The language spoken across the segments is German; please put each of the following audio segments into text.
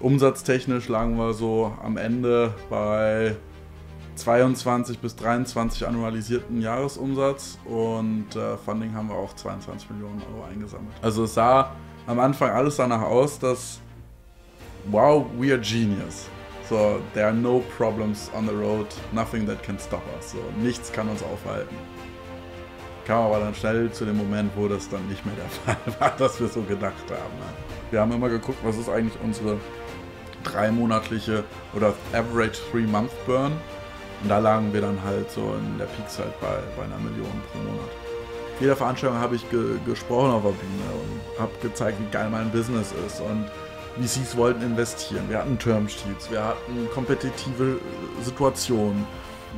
Umsatztechnisch lagen wir so am Ende bei 22 bis 23 annualisierten Jahresumsatz und äh, Funding haben wir auch 22 Millionen Euro eingesammelt. Also es sah am Anfang alles danach aus, dass wow, we are genius. So, there are no problems on the road, nothing that can stop us. So, nichts kann uns aufhalten. Kam aber dann schnell zu dem Moment, wo das dann nicht mehr der Fall war, dass wir so gedacht haben. Wir haben immer geguckt, was ist eigentlich unsere dreimonatliche oder Average Three-Month Burn. Und da lagen wir dann halt so in der Peakzeit halt bei, bei einer Million pro Monat. Jeder Veranstaltung habe ich ge gesprochen auf der Bühne und habe gezeigt, wie geil mein Business ist und wie sie es wollten investieren. Wir hatten Termsheets, wir hatten kompetitive äh, Situationen.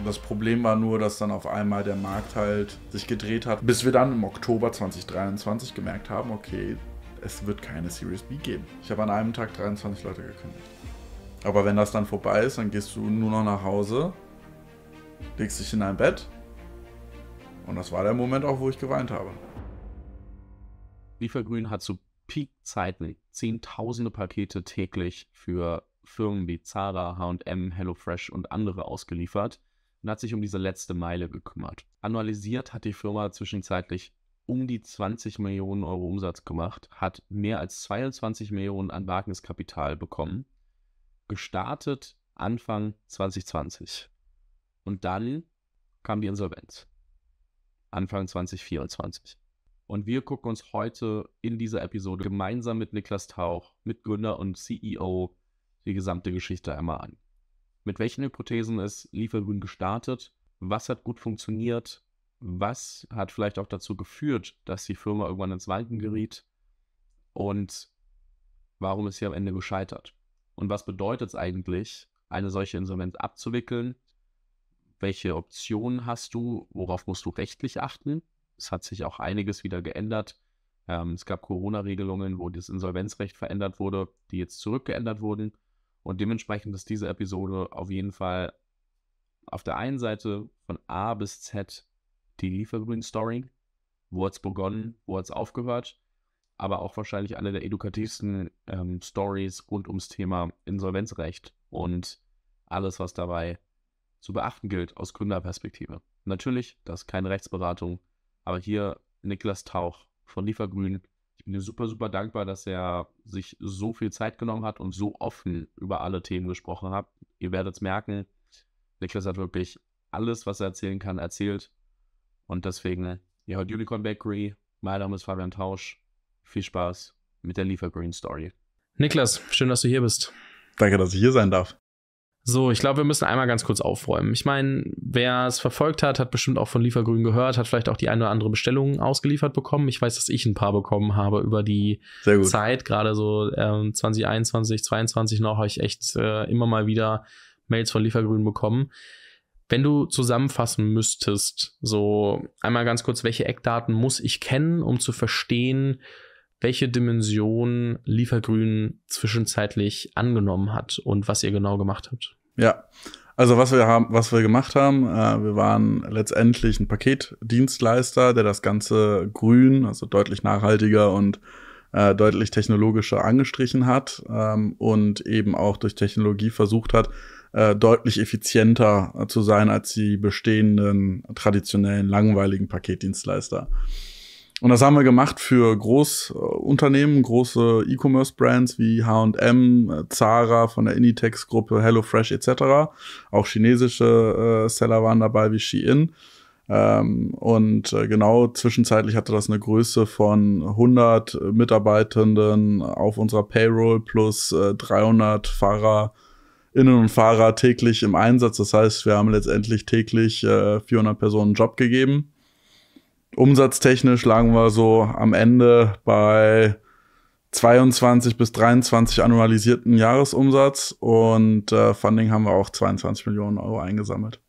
Das Problem war nur, dass dann auf einmal der Markt halt sich gedreht hat, bis wir dann im Oktober 2023 gemerkt haben, okay, es wird keine Series B geben. Ich habe an einem Tag 23 Leute gekündigt. Aber wenn das dann vorbei ist, dann gehst du nur noch nach Hause, legst dich in dein Bett. Und das war der Moment auch, wo ich geweint habe. Liefergrün hat zu Peak-Zeiten zehntausende Pakete täglich für Firmen wie Zara, HM, HelloFresh und andere ausgeliefert und hat sich um diese letzte Meile gekümmert. Annualisiert hat die Firma zwischenzeitlich um die 20 Millionen Euro Umsatz gemacht, hat mehr als 22 Millionen an Wagniskapital bekommen gestartet Anfang 2020. Und dann kam die Insolvenz. Anfang 2024. Und wir gucken uns heute in dieser Episode gemeinsam mit Niklas Tauch, Mitgründer und CEO, die gesamte Geschichte einmal an. Mit welchen Hypothesen ist Liefergrün gestartet? Was hat gut funktioniert? Was hat vielleicht auch dazu geführt, dass die Firma irgendwann ins Wanken geriet? Und warum ist sie am Ende gescheitert? und was bedeutet es eigentlich, eine solche Insolvenz abzuwickeln? Welche Optionen hast du? Worauf musst du rechtlich achten? Es hat sich auch einiges wieder geändert. Ähm, es gab Corona-Regelungen, wo das Insolvenzrecht verändert wurde, die jetzt zurückgeändert wurden. Und dementsprechend ist diese Episode auf jeden Fall auf der einen Seite von A bis Z die Liefergrün-Story. Wo hat es begonnen? Wo hat es aufgehört? aber auch wahrscheinlich eine der edukativsten ähm, Stories rund ums Thema Insolvenzrecht und alles, was dabei zu beachten gilt aus Gründerperspektive. Natürlich, das ist keine Rechtsberatung, aber hier Niklas Tauch von Liefergrün. Ich bin ihm super, super dankbar, dass er sich so viel Zeit genommen hat und so offen über alle Themen gesprochen hat. Ihr werdet es merken, Niklas hat wirklich alles, was er erzählen kann, erzählt. Und deswegen, ihr hört Unicorn Bakery. Mein Name ist Fabian Tausch viel Spaß mit der Liefergreen Story. Niklas, schön, dass du hier bist. Danke, dass ich hier sein darf. So, ich glaube, wir müssen einmal ganz kurz aufräumen. Ich meine, wer es verfolgt hat, hat bestimmt auch von Liefergrün gehört, hat vielleicht auch die eine oder andere Bestellung ausgeliefert bekommen. Ich weiß, dass ich ein paar bekommen habe über die Zeit, gerade so äh, 2021, 22 noch, habe ich echt äh, immer mal wieder Mails von Liefergrün bekommen. Wenn du zusammenfassen müsstest, so einmal ganz kurz, welche Eckdaten muss ich kennen, um zu verstehen, welche Dimension Liefergrün zwischenzeitlich angenommen hat und was ihr genau gemacht habt. Ja, also was wir haben, was wir gemacht haben, äh, wir waren letztendlich ein Paketdienstleister, der das ganze grün, also deutlich nachhaltiger und äh, deutlich technologischer angestrichen hat ähm, und eben auch durch Technologie versucht hat, äh, deutlich effizienter äh, zu sein als die bestehenden traditionellen langweiligen Paketdienstleister. Und das haben wir gemacht für Großunternehmen, große E-Commerce-Brands wie HM, Zara von der Inditex-Gruppe, HelloFresh etc. Auch chinesische äh, Seller waren dabei wie Shein. Ähm, und äh, genau zwischenzeitlich hatte das eine Größe von 100 Mitarbeitenden auf unserer Payroll plus äh, 300 Fahrer. Innen und Fahrer täglich im Einsatz. Das heißt, wir haben letztendlich täglich 400 äh, Personen einen Job gegeben umsatztechnisch lagen wir so am Ende bei 22 bis 23 annualisierten Jahresumsatz und äh, Funding haben wir auch 22 Millionen Euro eingesammelt.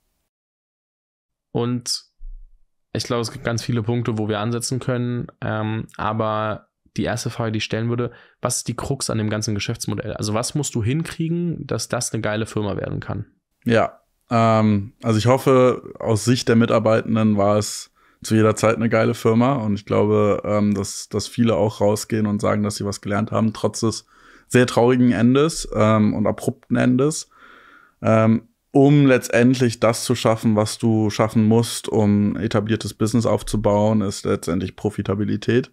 Und ich glaube, es gibt ganz viele Punkte, wo wir ansetzen können. Ähm, aber die erste Frage, die ich stellen würde, was ist die Krux an dem ganzen Geschäftsmodell? Also was musst du hinkriegen, dass das eine geile Firma werden kann? Ja, ähm, also ich hoffe, aus Sicht der Mitarbeitenden war es zu jeder Zeit eine geile Firma und ich glaube, ähm, dass, dass viele auch rausgehen und sagen, dass sie was gelernt haben, trotz des sehr traurigen Endes ähm, und abrupten Endes, ähm, um letztendlich das zu schaffen, was du schaffen musst, um etabliertes Business aufzubauen, ist letztendlich Profitabilität.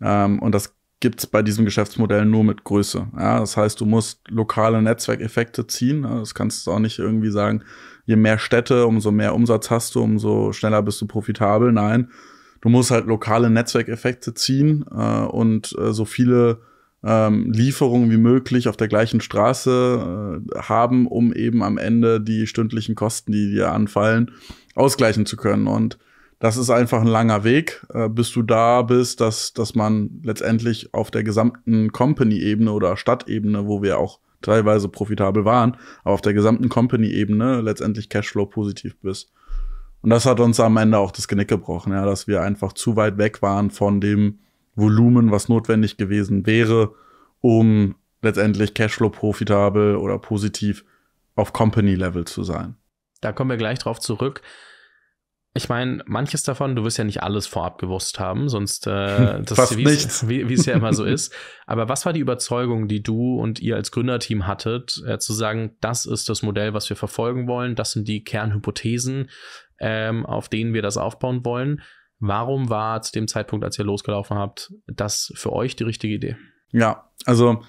Ähm, und das gibt es bei diesem Geschäftsmodell nur mit Größe. Ja, das heißt, du musst lokale Netzwerkeffekte ziehen. Das kannst du auch nicht irgendwie sagen, je mehr Städte, umso mehr Umsatz hast du, umso schneller bist du profitabel. Nein, du musst halt lokale Netzwerkeffekte ziehen äh, und äh, so viele ähm, Lieferungen wie möglich auf der gleichen Straße äh, haben, um eben am Ende die stündlichen Kosten, die dir anfallen, ausgleichen zu können. Und das ist einfach ein langer Weg, äh, bis du da bist, dass, dass man letztendlich auf der gesamten Company-Ebene oder Stadtebene, wo wir auch teilweise profitabel waren, aber auf der gesamten Company-Ebene letztendlich Cashflow-positiv bist. Und das hat uns am Ende auch das Genick gebrochen, ja, dass wir einfach zu weit weg waren von dem Volumen, was notwendig gewesen wäre, um letztendlich Cashflow profitabel oder positiv auf Company-Level zu sein. Da kommen wir gleich drauf zurück ich meine, manches davon, du wirst ja nicht alles vorab gewusst haben, sonst äh, das, wie es ja immer so ist. Aber was war die Überzeugung, die du und ihr als Gründerteam hattet, äh, zu sagen, das ist das Modell, was wir verfolgen wollen, das sind die Kernhypothesen, ähm, auf denen wir das aufbauen wollen? Warum war zu dem Zeitpunkt, als ihr losgelaufen habt, das für euch die richtige Idee? Ja, also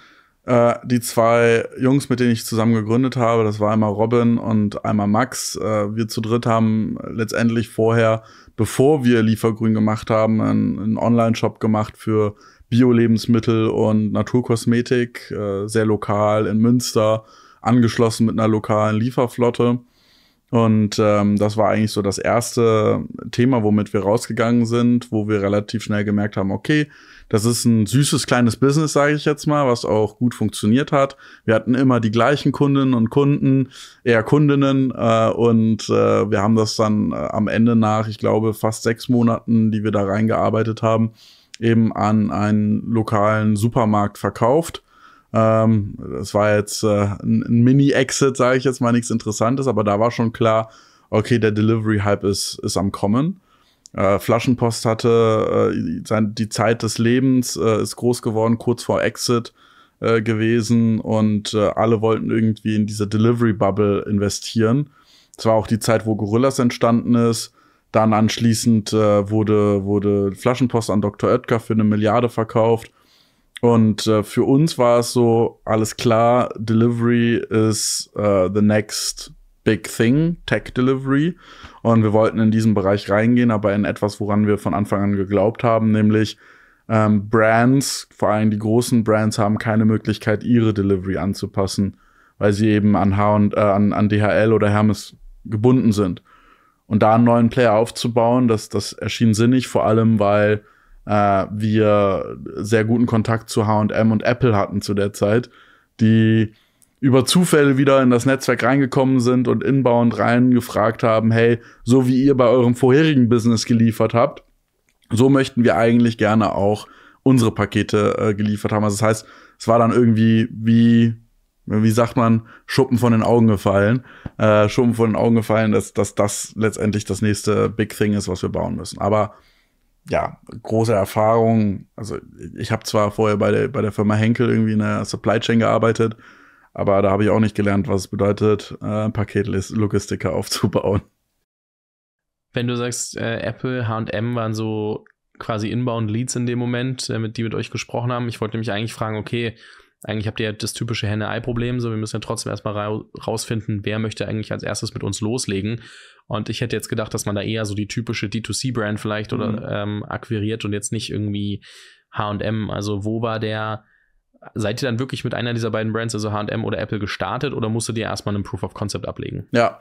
äh, die zwei Jungs, mit denen ich zusammen gegründet habe, das war einmal Robin und einmal Max. Äh, wir zu dritt haben letztendlich vorher, bevor wir Liefergrün gemacht haben, einen, einen Online-Shop gemacht für Bio-Lebensmittel und Naturkosmetik, äh, sehr lokal in Münster, angeschlossen mit einer lokalen Lieferflotte. Und ähm, das war eigentlich so das erste Thema, womit wir rausgegangen sind, wo wir relativ schnell gemerkt haben, okay, das ist ein süßes kleines Business, sage ich jetzt mal, was auch gut funktioniert hat. Wir hatten immer die gleichen Kundinnen und Kunden, eher Kundinnen. Äh, und äh, wir haben das dann äh, am Ende nach, ich glaube, fast sechs Monaten, die wir da reingearbeitet haben, eben an einen lokalen Supermarkt verkauft. Ähm, das war jetzt äh, ein Mini-Exit, sage ich jetzt mal, nichts Interessantes, aber da war schon klar, okay, der Delivery-Hype ist, ist am Kommen äh, Flaschenpost hatte, äh, sein, die Zeit des Lebens äh, ist groß geworden, kurz vor Exit äh, gewesen und äh, alle wollten irgendwie in diese Delivery Bubble investieren. Es war auch die Zeit, wo Gorillas entstanden ist. Dann anschließend äh, wurde, wurde Flaschenpost an Dr. Oetker für eine Milliarde verkauft. Und äh, für uns war es so, alles klar, Delivery ist uh, äh, the next Big Thing, Tech Delivery. Und wir wollten in diesen Bereich reingehen, aber in etwas, woran wir von Anfang an geglaubt haben, nämlich ähm, Brands, vor allem die großen Brands, haben keine Möglichkeit, ihre Delivery anzupassen, weil sie eben an, H und, äh, an, an DHL oder Hermes gebunden sind. Und da einen neuen Player aufzubauen, das, das erschien sinnig, vor allem weil äh, wir sehr guten Kontakt zu HM und Apple hatten zu der Zeit, die über Zufälle wieder in das Netzwerk reingekommen sind und inbound gefragt haben, hey, so wie ihr bei eurem vorherigen Business geliefert habt, so möchten wir eigentlich gerne auch unsere Pakete äh, geliefert haben. Also das heißt, es war dann irgendwie wie, wie sagt man, Schuppen von den Augen gefallen, äh, Schuppen von den Augen gefallen, dass, dass das letztendlich das nächste Big Thing ist, was wir bauen müssen. Aber ja, große Erfahrung. Also ich habe zwar vorher bei der, bei der Firma Henkel irgendwie in der Supply Chain gearbeitet, aber da habe ich auch nicht gelernt, was es bedeutet, äh, Paketlogistiker aufzubauen. Wenn du sagst, äh, Apple, HM waren so quasi inbound Leads in dem Moment, äh, mit, die mit euch gesprochen haben, ich wollte nämlich eigentlich fragen, okay, eigentlich habt ihr das typische Henne-Ei-Problem, so wir müssen ja trotzdem erstmal rausfinden, wer möchte eigentlich als erstes mit uns loslegen. Und ich hätte jetzt gedacht, dass man da eher so die typische D2C-Brand vielleicht mhm. oder ähm, akquiriert und jetzt nicht irgendwie HM. Also wo war der seid ihr dann wirklich mit einer dieser beiden Brands, also HM oder Apple, gestartet oder musstet ihr erstmal einen Proof of Concept ablegen? Ja.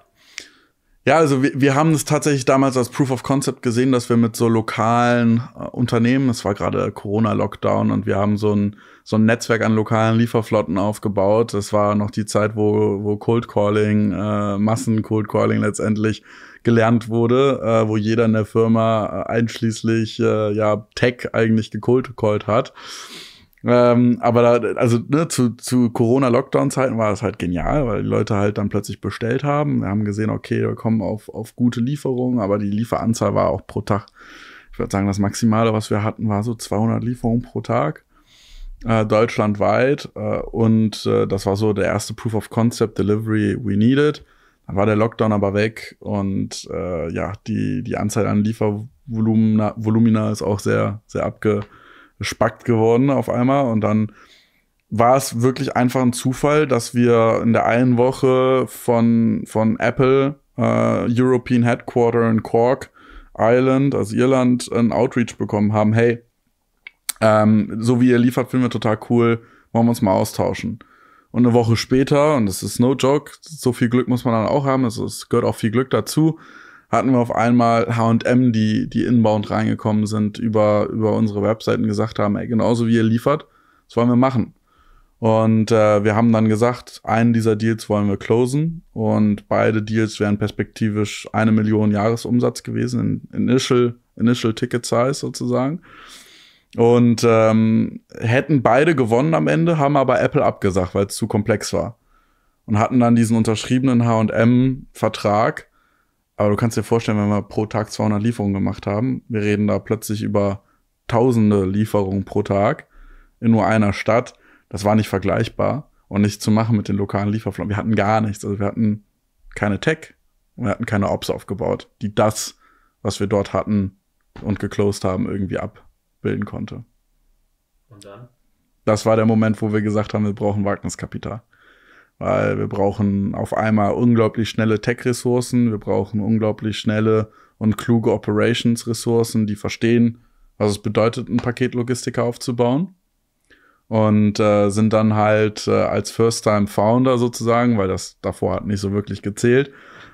Ja, also wir, wir haben es tatsächlich damals als Proof of Concept gesehen, dass wir mit so lokalen äh, Unternehmen, es war gerade Corona-Lockdown und wir haben so ein, so ein Netzwerk an lokalen Lieferflotten aufgebaut. Das war noch die Zeit, wo, wo Cold Calling, äh, Massen-Cold Calling letztendlich gelernt wurde, äh, wo jeder in der Firma äh, einschließlich äh, ja, Tech eigentlich gecold called hat. Ähm, aber da, also ne, zu, zu Corona-Lockdown-Zeiten war das halt genial, weil die Leute halt dann plötzlich bestellt haben. Wir haben gesehen, okay, wir kommen auf, auf gute Lieferungen, aber die Lieferanzahl war auch pro Tag. Ich würde sagen, das Maximale, was wir hatten, war so 200 Lieferungen pro Tag äh, deutschlandweit. Äh, und äh, das war so der erste Proof of Concept Delivery we needed. Dann war der Lockdown aber weg und äh, ja, die, die Anzahl an Liefervolumina ist auch sehr, sehr abge gespackt geworden auf einmal und dann war es wirklich einfach ein Zufall, dass wir in der einen Woche von, von Apple äh, European Headquarter in Cork, Ireland, also Irland, ein Outreach bekommen haben. Hey, ähm, so wie ihr liefert, finden wir total cool, wollen wir uns mal austauschen. Und eine Woche später, und das ist no joke, so viel Glück muss man dann auch haben, es gehört auch viel Glück dazu, hatten wir auf einmal H&M, die, die inbound reingekommen sind, über, über unsere Webseiten gesagt haben, ey, genauso wie ihr liefert, das wollen wir machen. Und äh, wir haben dann gesagt, einen dieser Deals wollen wir closen und beide Deals wären perspektivisch eine Million Jahresumsatz gewesen, in Initial, Initial Ticket Size sozusagen. Und ähm, hätten beide gewonnen am Ende, haben aber Apple abgesagt, weil es zu komplex war. Und hatten dann diesen unterschriebenen HM-Vertrag aber du kannst dir vorstellen, wenn wir pro Tag 200 Lieferungen gemacht haben, wir reden da plötzlich über tausende Lieferungen pro Tag in nur einer Stadt. Das war nicht vergleichbar und nicht zu machen mit den lokalen Lieferflotten. Wir hatten gar nichts. Also wir hatten keine Tech und wir hatten keine Ops aufgebaut, die das, was wir dort hatten und geclosed haben, irgendwie abbilden konnte. Und dann? Das war der Moment, wo wir gesagt haben, wir brauchen Wagniskapital weil wir brauchen auf einmal unglaublich schnelle Tech-Ressourcen, wir brauchen unglaublich schnelle und kluge Operations-Ressourcen, die verstehen, was es bedeutet, ein Paketlogistiker aufzubauen. Und äh, sind dann halt äh, als First-Time-Founder sozusagen, weil das davor hat nicht so wirklich gezählt,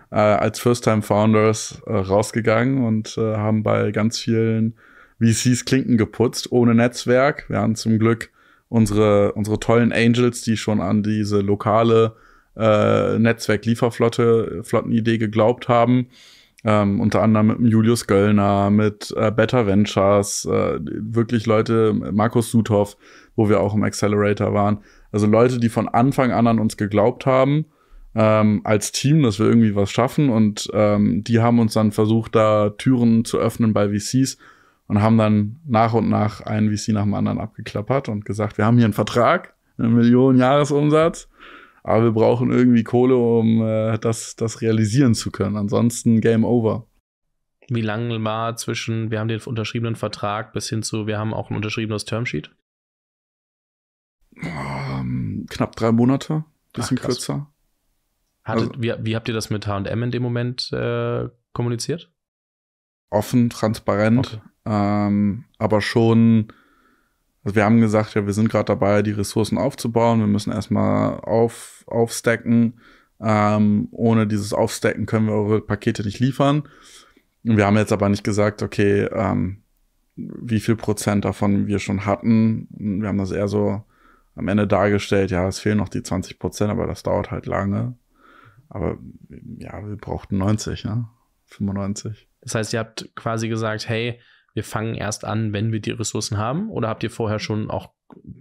äh, als First-Time-Founders äh, rausgegangen und äh, haben bei ganz vielen VCs Klinken geputzt, ohne Netzwerk. Wir haben zum Glück unsere, unsere tollen Angels, die schon an diese lokale äh, Netzwerklieferflotte, Flottenidee geglaubt haben. Ähm, unter anderem mit Julius Göllner, mit äh, Better Ventures, äh, wirklich Leute, Markus Suthoff, wo wir auch im Accelerator waren. Also Leute, die von Anfang an an uns geglaubt haben, ähm, als Team, dass wir irgendwie was schaffen. Und ähm, die haben uns dann versucht, da Türen zu öffnen bei VCs und haben dann nach und nach einen VC nach dem anderen abgeklappert und gesagt, wir haben hier einen Vertrag, eine Million Jahresumsatz, aber wir brauchen irgendwie Kohle, um äh, das, das realisieren zu können. Ansonsten Game Over. Wie lange war zwischen, wir haben den unterschriebenen Vertrag bis hin zu, wir haben auch ein unterschriebenes Termsheet? Um, ähm, knapp drei Monate, bisschen Ach, kürzer. Hattet, also, wie, wie, habt ihr das mit HM in dem Moment äh, kommuniziert? Offen, transparent. Okay. Ähm, aber schon, also wir haben gesagt, ja, wir sind gerade dabei, die Ressourcen aufzubauen. Wir müssen erstmal auf, aufstacken. Ähm, ohne dieses Aufstacken können wir eure Pakete nicht liefern. Und Wir haben jetzt aber nicht gesagt, okay, ähm, wie viel Prozent davon wir schon hatten. Wir haben das eher so am Ende dargestellt, ja, es fehlen noch die 20 Prozent, aber das dauert halt lange. Aber ja, wir brauchten 90, ne? 95. Das heißt, ihr habt quasi gesagt, hey, wir fangen erst an, wenn wir die Ressourcen haben? Oder habt ihr vorher schon auch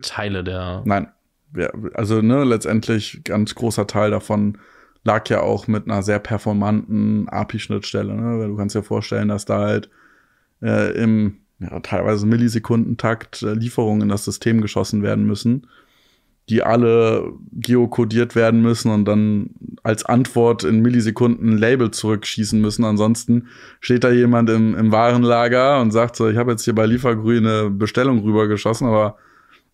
Teile der. Nein. Ja, also ne, letztendlich ganz großer Teil davon lag ja auch mit einer sehr performanten API-Schnittstelle. Ne? Du kannst dir vorstellen, dass da halt äh, im ja, teilweise Millisekundentakt äh, Lieferungen in das System geschossen werden müssen die alle geokodiert werden müssen und dann als Antwort in Millisekunden ein Label zurückschießen müssen. Ansonsten steht da jemand im, im Warenlager und sagt so, ich habe jetzt hier bei Liefergrün eine Bestellung rübergeschossen, aber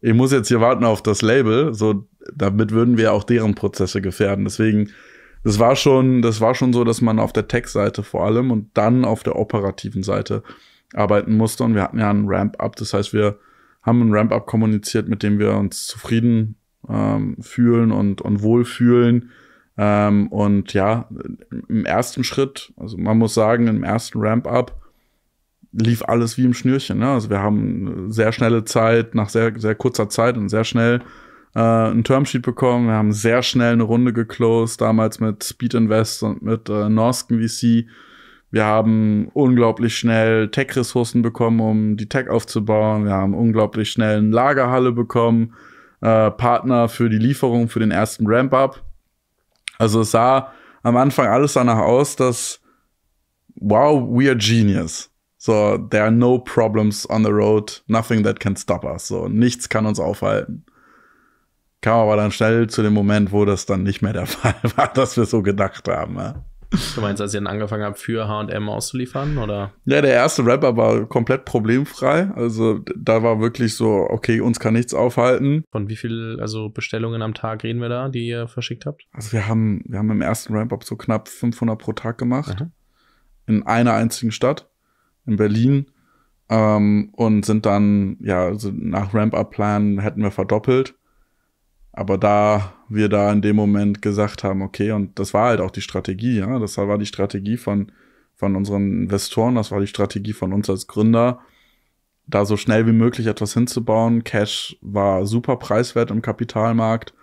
ich muss jetzt hier warten auf das Label. So, damit würden wir auch deren Prozesse gefährden. Deswegen, das war schon, das war schon so, dass man auf der Tech-Seite vor allem und dann auf der operativen Seite arbeiten musste. Und wir hatten ja einen Ramp-up. Das heißt, wir haben einen Ramp-up kommuniziert, mit dem wir uns zufrieden ähm, fühlen und, und wohlfühlen. Ähm, und ja, im ersten Schritt, also man muss sagen, im ersten Ramp-up lief alles wie im Schnürchen. Ne? Also wir haben sehr schnelle Zeit, nach sehr, sehr kurzer Zeit und sehr schnell äh, ein Termsheet bekommen. Wir haben sehr schnell eine Runde geclosed, damals mit Speed Invest und mit äh, Norsken VC. Wir haben unglaublich schnell Tech-Ressourcen bekommen, um die Tech aufzubauen. Wir haben unglaublich schnell eine Lagerhalle bekommen. Äh, Partner für die Lieferung für den ersten Ramp-Up. Also es sah am Anfang alles danach aus, dass wow, we are genius. So, there are no problems on the road, nothing that can stop us. So, nichts kann uns aufhalten. Kam aber dann schnell zu dem Moment, wo das dann nicht mehr der Fall war, dass wir so gedacht haben. Ja. Du meinst, als ihr dann angefangen habt, für HM auszuliefern? Oder? Ja, der erste Rapper war komplett problemfrei. Also da war wirklich so, okay, uns kann nichts aufhalten. Von wie viel also Bestellungen am Tag reden wir da, die ihr verschickt habt? Also wir haben, wir haben im ersten Ramp-Up so knapp 500 pro Tag gemacht. Aha. In einer einzigen Stadt, in Berlin. Ähm, und sind dann, ja, also nach Ramp-Up-Plan hätten wir verdoppelt. Aber da wir da in dem Moment gesagt haben, okay, und das war halt auch die Strategie, ja, das war die Strategie von, von unseren Investoren, das war die Strategie von uns als Gründer, da so schnell wie möglich etwas hinzubauen. Cash war super preiswert im Kapitalmarkt.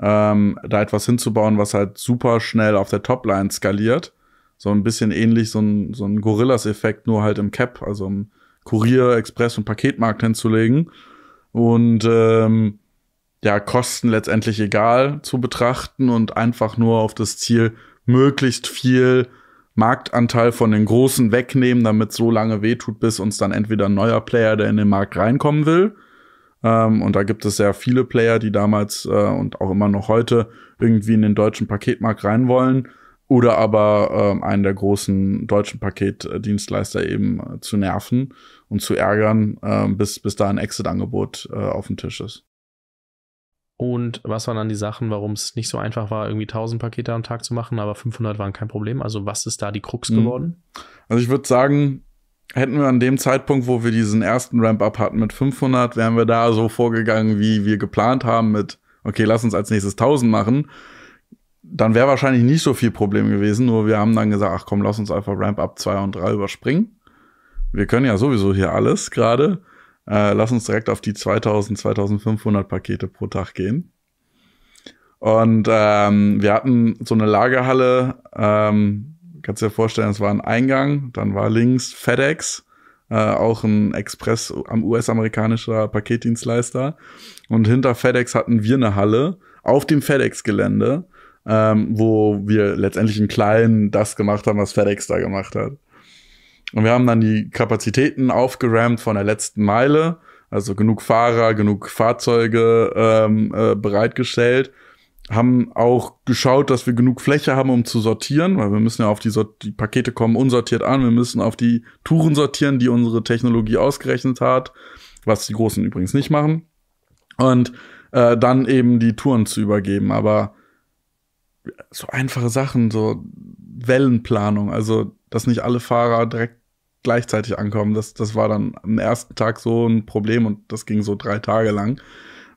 Ähm, da etwas hinzubauen, was halt super schnell auf der Topline skaliert. So ein bisschen ähnlich so ein, so ein Gorillas-Effekt, nur halt im Cap, also im Kurier, Express und Paketmarkt hinzulegen. Und ähm, ja, Kosten letztendlich egal zu betrachten und einfach nur auf das Ziel, möglichst viel Marktanteil von den Großen wegnehmen, damit so lange wehtut, bis uns dann entweder ein neuer Player, der in den Markt reinkommen will. Ähm, und da gibt es sehr viele Player, die damals äh, und auch immer noch heute irgendwie in den deutschen Paketmarkt rein wollen. Oder aber äh, einen der großen deutschen Paketdienstleister eben äh, zu nerven und zu ärgern, ähm, bis, bis da ein Exit-Angebot äh, auf dem Tisch ist. Und was waren dann die Sachen, warum es nicht so einfach war, irgendwie 1000 Pakete am Tag zu machen, aber 500 waren kein Problem? Also, was ist da die Krux mhm. geworden? Also, ich würde sagen, hätten wir an dem Zeitpunkt, wo wir diesen ersten Ramp-Up hatten mit 500, wären wir da so vorgegangen, wie wir geplant haben, mit, okay, lass uns als nächstes 1000 machen. Dann wäre wahrscheinlich nicht so viel Problem gewesen, nur wir haben dann gesagt, ach komm, lass uns einfach Ramp-Up 2 und 3 überspringen. Wir können ja sowieso hier alles gerade äh, lass uns direkt auf die 2000, 2500 Pakete pro Tag gehen. Und ähm, wir hatten so eine Lagerhalle, ähm, kannst dir vorstellen, es war ein Eingang, dann war links FedEx, äh, auch ein Express am US-amerikanischer Paketdienstleister. Und hinter FedEx hatten wir eine Halle auf dem FedEx-Gelände, ähm, wo wir letztendlich im Kleinen das gemacht haben, was FedEx da gemacht hat. Und wir haben dann die Kapazitäten aufgerammt von der letzten Meile, also genug Fahrer, genug Fahrzeuge ähm, äh, bereitgestellt haben auch geschaut, dass wir genug Fläche haben, um zu sortieren, weil wir müssen ja auf die, Sort die Pakete kommen unsortiert an, wir müssen auf die Touren sortieren, die unsere Technologie ausgerechnet hat, was die Großen übrigens nicht machen, und äh, dann eben die Touren zu übergeben. Aber so einfache Sachen, so Wellenplanung, also dass nicht alle Fahrer direkt gleichzeitig ankommen. Das, das war dann am ersten Tag so ein Problem und das ging so drei Tage lang.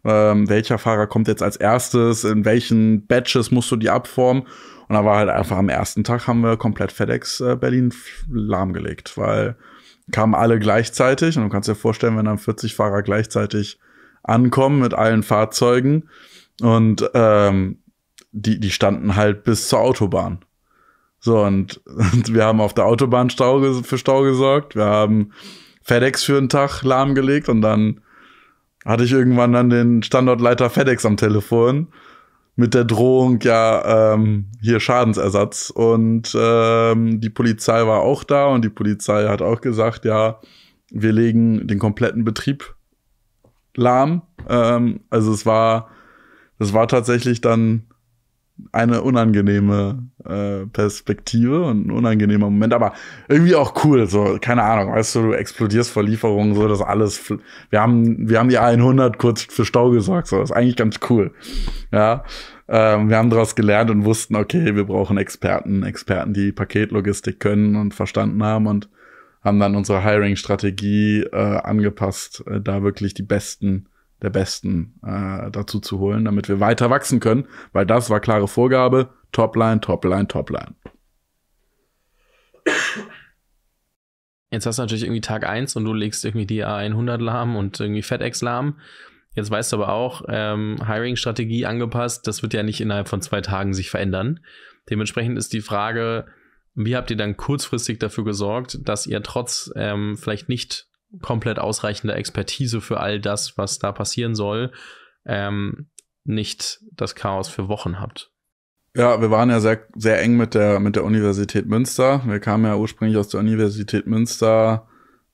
Ähm, welcher Fahrer kommt jetzt als erstes? In welchen Batches musst du die abformen? Und da war halt einfach am ersten Tag haben wir komplett FedEx äh, Berlin lahmgelegt, weil kamen alle gleichzeitig und du kannst dir vorstellen, wenn dann 40 Fahrer gleichzeitig ankommen mit allen Fahrzeugen und ähm, die, die standen halt bis zur Autobahn. So, und, und wir haben auf der Autobahn Stau, für Stau gesorgt. Wir haben FedEx für einen Tag lahmgelegt und dann hatte ich irgendwann dann den Standortleiter FedEx am Telefon mit der Drohung, ja, ähm, hier Schadensersatz. Und ähm, die Polizei war auch da und die Polizei hat auch gesagt, ja, wir legen den kompletten Betrieb lahm. Ähm, also es war, das war tatsächlich dann eine unangenehme äh, Perspektive und ein unangenehmer Moment, aber irgendwie auch cool. So, keine Ahnung, weißt du, du explodierst vor Lieferungen, so das alles. Wir haben, wir haben die 100 kurz für Stau gesorgt, so das ist eigentlich ganz cool. Ja, ähm, wir haben daraus gelernt und wussten, okay, wir brauchen Experten, Experten, die Paketlogistik können und verstanden haben und haben dann unsere Hiring-Strategie äh, angepasst, äh, da wirklich die besten der Besten äh, dazu zu holen, damit wir weiter wachsen können, weil das war klare Vorgabe. Topline, Topline, Topline. Jetzt hast du natürlich irgendwie Tag 1 und du legst irgendwie die A100 lahm und irgendwie FedEx lahm. Jetzt weißt du aber auch, ähm, Hiring-Strategie angepasst, das wird ja nicht innerhalb von zwei Tagen sich verändern. Dementsprechend ist die Frage, wie habt ihr dann kurzfristig dafür gesorgt, dass ihr trotz ähm, vielleicht nicht komplett ausreichende Expertise für all das, was da passieren soll, ähm, nicht das Chaos für Wochen habt. Ja, wir waren ja sehr, sehr eng mit der, mit der Universität Münster. Wir kamen ja ursprünglich aus der Universität Münster,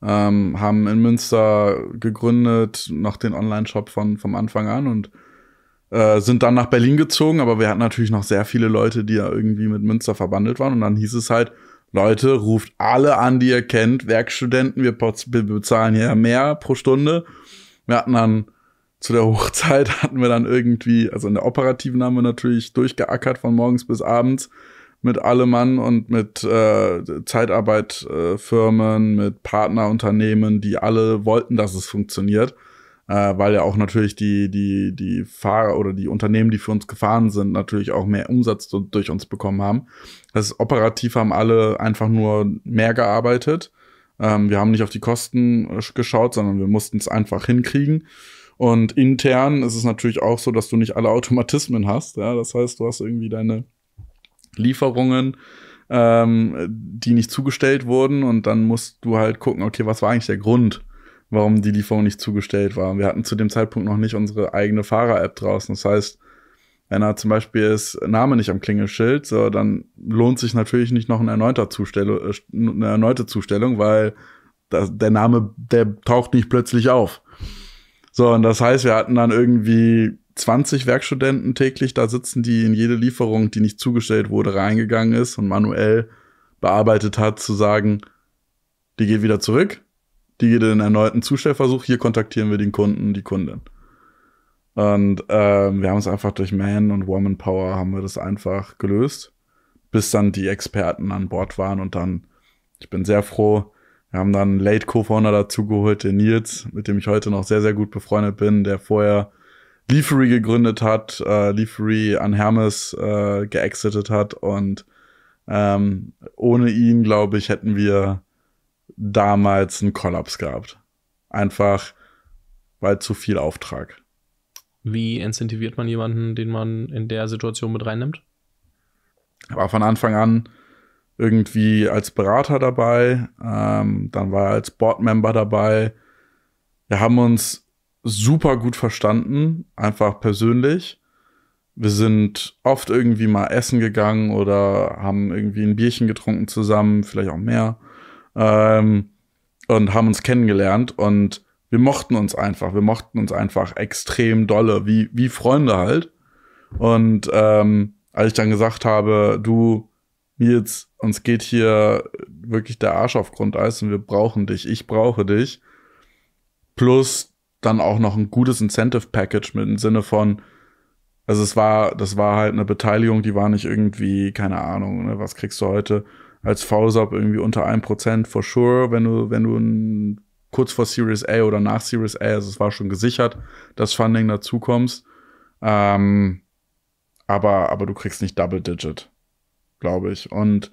ähm, haben in Münster gegründet, noch den Online-Shop von, vom Anfang an und äh, sind dann nach Berlin gezogen. Aber wir hatten natürlich noch sehr viele Leute, die ja irgendwie mit Münster verbandelt waren. Und dann hieß es halt, Leute, ruft alle an, die ihr kennt, Werkstudenten, wir, bezahlen hier mehr pro Stunde. Wir hatten dann zu der Hochzeit hatten wir dann irgendwie, also in der operativen haben wir natürlich durchgeackert von morgens bis abends mit allem Mann und mit äh, Zeitarbeitfirmen, äh, mit Partnerunternehmen, die alle wollten, dass es funktioniert äh, weil ja auch natürlich die, die, die Fahrer oder die Unternehmen, die für uns gefahren sind, natürlich auch mehr Umsatz durch uns bekommen haben. Das ist operativ haben alle einfach nur mehr gearbeitet. Ähm, wir haben nicht auf die Kosten äh, geschaut, sondern wir mussten es einfach hinkriegen. Und intern ist es natürlich auch so, dass du nicht alle Automatismen hast. Ja? Das heißt, du hast irgendwie deine Lieferungen, ähm, die nicht zugestellt wurden und dann musst du halt gucken, okay, was war eigentlich der Grund? warum die Lieferung nicht zugestellt war. Wir hatten zu dem Zeitpunkt noch nicht unsere eigene Fahrer-App draußen. Das heißt, wenn da zum Beispiel ist Name nicht am Klingelschild, so, dann lohnt sich natürlich nicht noch eine erneute Zustellung, äh, eine erneute Zustellung weil das, der Name, der taucht nicht plötzlich auf. So, und das heißt, wir hatten dann irgendwie 20 Werkstudenten täglich da sitzen, die in jede Lieferung, die nicht zugestellt wurde, reingegangen ist und manuell bearbeitet hat, zu sagen, die geht wieder zurück, die geht in einen erneuten Zustellversuch. Hier kontaktieren wir den Kunden, die Kundin. Und ähm, wir haben es einfach durch Man und Woman Power haben wir das einfach gelöst, bis dann die Experten an Bord waren und dann, ich bin sehr froh, wir haben dann Late Co-Founder dazugeholt, den Nils, mit dem ich heute noch sehr, sehr gut befreundet bin, der vorher Leafery gegründet hat, äh, Leafery an Hermes äh, geexitet hat und ähm, ohne ihn, glaube ich, hätten wir damals einen Kollaps gehabt. Einfach weil zu viel Auftrag. Wie incentiviert man jemanden, den man in der Situation mit reinnimmt? War von Anfang an irgendwie als Berater dabei, ähm, dann war er als Boardmember dabei. Wir haben uns super gut verstanden, einfach persönlich. Wir sind oft irgendwie mal essen gegangen oder haben irgendwie ein Bierchen getrunken zusammen, vielleicht auch mehr ähm, und haben uns kennengelernt und wir mochten uns einfach. Wir mochten uns einfach extrem dolle, wie, wie Freunde halt. Und ähm, als ich dann gesagt habe, du, Nils, uns geht hier wirklich der Arsch auf Grundeis und wir brauchen dich, ich brauche dich. Plus dann auch noch ein gutes Incentive Package mit dem Sinne von, also es war, das war halt eine Beteiligung, die war nicht irgendwie, keine Ahnung, ne, was kriegst du heute? als V-Sub irgendwie unter 1% for sure, wenn du, wenn du ein, kurz vor Series A oder nach Series A, also es war schon gesichert, dass Funding dazukommst. Ähm, aber, aber du kriegst nicht Double Digit, glaube ich. Und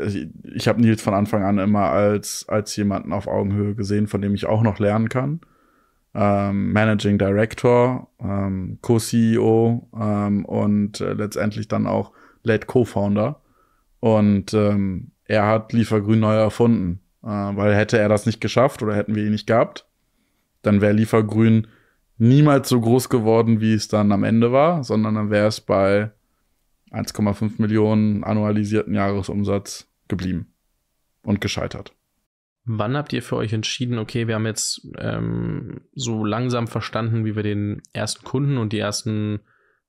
ich, ich habe Nils von Anfang an immer als, als jemanden auf Augenhöhe gesehen, von dem ich auch noch lernen kann. Ähm, Managing Director, ähm, Co-CEO ähm, und äh, letztendlich dann auch Late Co-Founder. Und ähm, er hat Liefergrün neu erfunden. Äh, weil hätte er das nicht geschafft oder hätten wir ihn nicht gehabt, dann wäre Liefergrün niemals so groß geworden, wie es dann am Ende war, sondern dann wäre es bei 1,5 Millionen annualisierten Jahresumsatz geblieben und gescheitert. Wann habt ihr für euch entschieden, okay, wir haben jetzt ähm, so langsam verstanden, wie wir den ersten Kunden und die ersten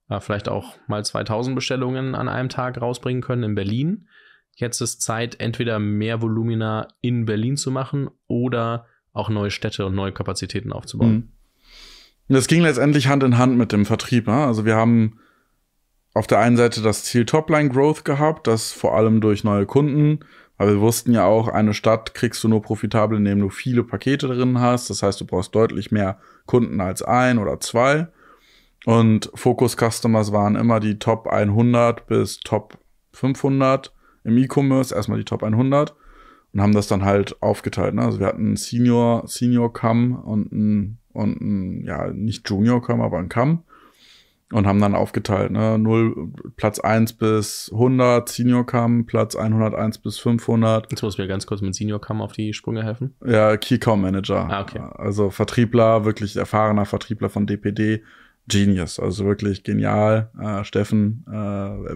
äh, vielleicht auch mal 2000 Bestellungen an einem Tag rausbringen können in Berlin. Jetzt ist Zeit, entweder mehr Volumina in Berlin zu machen oder auch neue Städte und neue Kapazitäten aufzubauen. Mhm. Das ging letztendlich Hand in Hand mit dem Vertrieb. Ne? Also wir haben auf der einen Seite das Ziel Topline Growth gehabt, das vor allem durch neue Kunden, weil wir wussten ja auch, eine Stadt kriegst du nur profitabel, indem du viele Pakete drin hast. Das heißt, du brauchst deutlich mehr Kunden als ein oder zwei. Und Focus Customers waren immer die Top 100 bis Top 500 im E-Commerce, erstmal die Top 100 und haben das dann halt aufgeteilt. Ne? Also wir hatten einen Senior, Senior Cam und einen, und einen, ja, nicht Junior Cam, aber einen Cam und haben dann aufgeteilt, ne, 0, Platz 1 bis 100, Senior Cam, Platz 101 bis 500. Jetzt muss ich mir ganz kurz mit Senior Cam auf die Sprünge helfen. Ja, Key Cam Manager. Ah, okay. Also Vertriebler, wirklich erfahrener Vertriebler von DPD, Genius, also wirklich genial. Äh, Steffen, äh,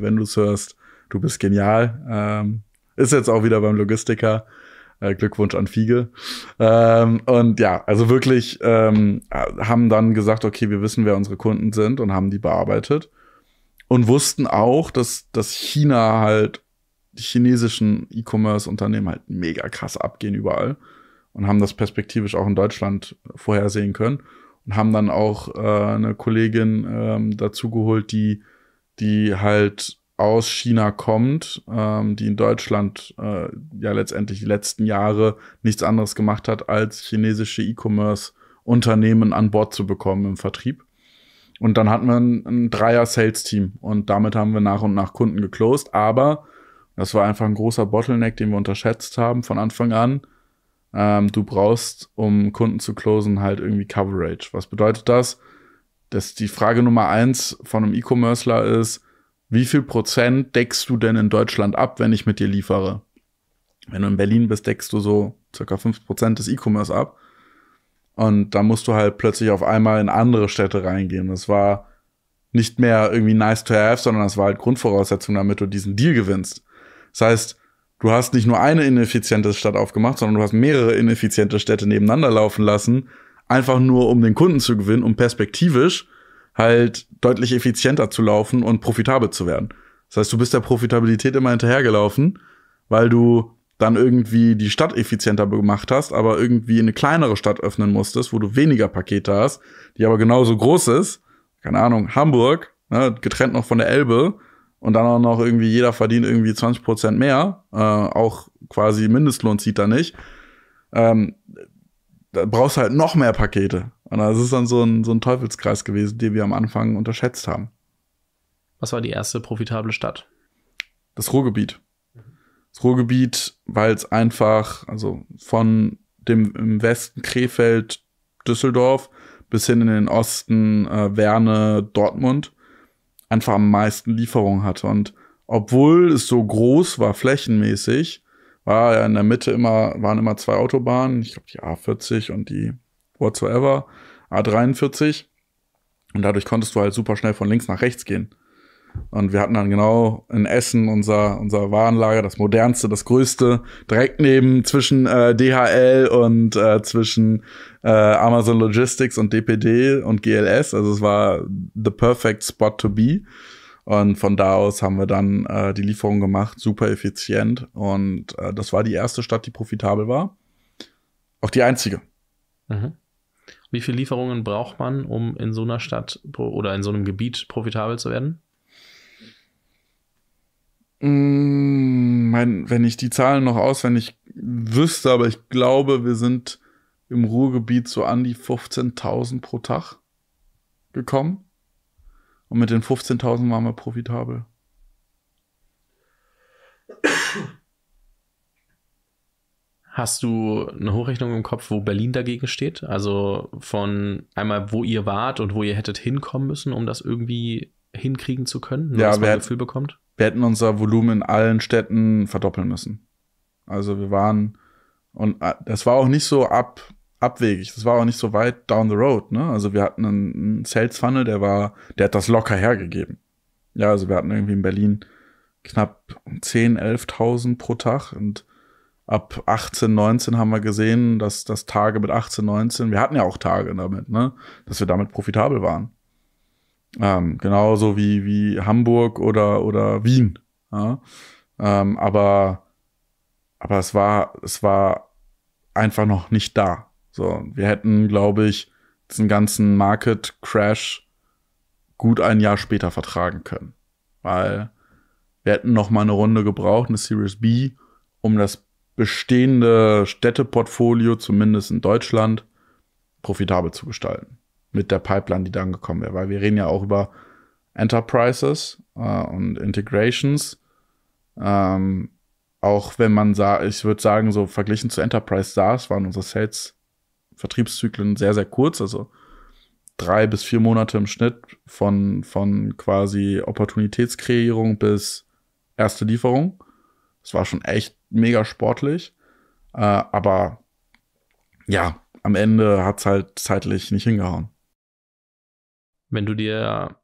wenn du es hörst, du bist genial. Ähm, ist jetzt auch wieder beim Logistiker. Äh, Glückwunsch an Fiege. Ähm, und ja, also wirklich ähm, haben dann gesagt, okay, wir wissen, wer unsere Kunden sind und haben die bearbeitet. Und wussten auch, dass, dass China halt, die chinesischen E-Commerce-Unternehmen halt mega krass abgehen überall. Und haben das perspektivisch auch in Deutschland vorhersehen können und haben dann auch äh, eine Kollegin ähm, dazugeholt, die, die halt aus China kommt, ähm, die in Deutschland äh, ja letztendlich die letzten Jahre nichts anderes gemacht hat, als chinesische E-Commerce-Unternehmen an Bord zu bekommen im Vertrieb. Und dann hatten wir ein, ein Dreier-Sales-Team und damit haben wir nach und nach Kunden geclosed. Aber das war einfach ein großer Bottleneck, den wir unterschätzt haben von Anfang an. Ähm, du brauchst, um Kunden zu closen, halt irgendwie Coverage. Was bedeutet das? Dass die Frage Nummer eins von einem E-Commercer ist, wie viel Prozent deckst du denn in Deutschland ab, wenn ich mit dir liefere? Wenn du in Berlin bist, deckst du so circa fünf Prozent des E-Commerce ab. Und da musst du halt plötzlich auf einmal in andere Städte reingehen. Das war nicht mehr irgendwie nice to have, sondern das war halt Grundvoraussetzung, damit du diesen Deal gewinnst. Das heißt, du hast nicht nur eine ineffiziente Stadt aufgemacht, sondern du hast mehrere ineffiziente Städte nebeneinander laufen lassen, einfach nur um den Kunden zu gewinnen, um perspektivisch halt deutlich effizienter zu laufen und profitabel zu werden. Das heißt, du bist der Profitabilität immer hinterhergelaufen, weil du dann irgendwie die Stadt effizienter gemacht hast, aber irgendwie eine kleinere Stadt öffnen musstest, wo du weniger Pakete hast, die aber genauso groß ist. Keine Ahnung, Hamburg, ne, getrennt noch von der Elbe, und dann auch noch irgendwie jeder verdient irgendwie 20 Prozent mehr, äh, auch quasi Mindestlohn zieht da nicht, ähm, da brauchst du halt noch mehr Pakete. Und das ist dann so ein, so ein Teufelskreis gewesen, den wir am Anfang unterschätzt haben. Was war die erste profitable Stadt? Das Ruhrgebiet. Das Ruhrgebiet, weil es einfach, also von dem im Westen Krefeld, Düsseldorf bis hin in den Osten äh, Werne, Dortmund einfach am meisten Lieferungen hatte. Und obwohl es so groß war, flächenmäßig, war ja in der Mitte immer, waren immer zwei Autobahnen, ich glaube die A40 und die whatsoever, A43. Und dadurch konntest du halt super schnell von links nach rechts gehen. Und wir hatten dann genau in Essen unser, unser Warenlager, das modernste, das größte, direkt neben zwischen äh, DHL und äh, zwischen äh, Amazon Logistics und DPD und GLS. Also es war the perfect spot to be. Und von da aus haben wir dann äh, die Lieferung gemacht, super effizient. Und äh, das war die erste Stadt, die profitabel war. Auch die einzige. Mhm. Wie viele Lieferungen braucht man, um in so einer Stadt oder in so einem Gebiet profitabel zu werden? Mm, mein, wenn ich die Zahlen noch auswendig wüsste, aber ich glaube, wir sind im Ruhrgebiet so an die 15.000 pro Tag gekommen. Und mit den 15.000 waren wir profitabel. Hast du eine Hochrechnung im Kopf, wo Berlin dagegen steht? Also von einmal, wo ihr wart und wo ihr hättet hinkommen müssen, um das irgendwie hinkriegen zu können? Nur, ja, dass man ein Gefühl bekommt? wir hätten unser Volumen in allen Städten verdoppeln müssen. Also wir waren, und äh, das war auch nicht so ab, abwegig, das war auch nicht so weit down the road, ne? Also wir hatten einen Sales Funnel, der war, der hat das locker hergegeben. Ja, also wir hatten irgendwie in Berlin knapp 10.000, 11.000 pro Tag und ab 18, 19 haben wir gesehen, dass das Tage mit 18, 19, wir hatten ja auch Tage damit, ne? Dass wir damit profitabel waren. Ähm, genauso wie, wie Hamburg oder, oder Wien. Ja? Ähm, aber, aber es war, es war einfach noch nicht da. So, wir hätten, glaube ich, diesen ganzen Market Crash gut ein Jahr später vertragen können. Weil wir hätten noch mal eine Runde gebraucht, eine Series B, um das bestehende Städteportfolio, zumindest in Deutschland, profitabel zu gestalten mit der Pipeline, die dann gekommen wäre. Weil wir reden ja auch über Enterprises äh, und Integrations. Ähm, auch wenn man sah, ich würde sagen, so verglichen zu Enterprise SaaS waren unsere Sales-Vertriebszyklen sehr, sehr kurz, also drei bis vier Monate im Schnitt von, von quasi Opportunitätskreierung bis erste Lieferung. Es war schon echt mega sportlich. Äh, aber ja, am Ende hat es halt zeitlich nicht hingehauen wenn du dir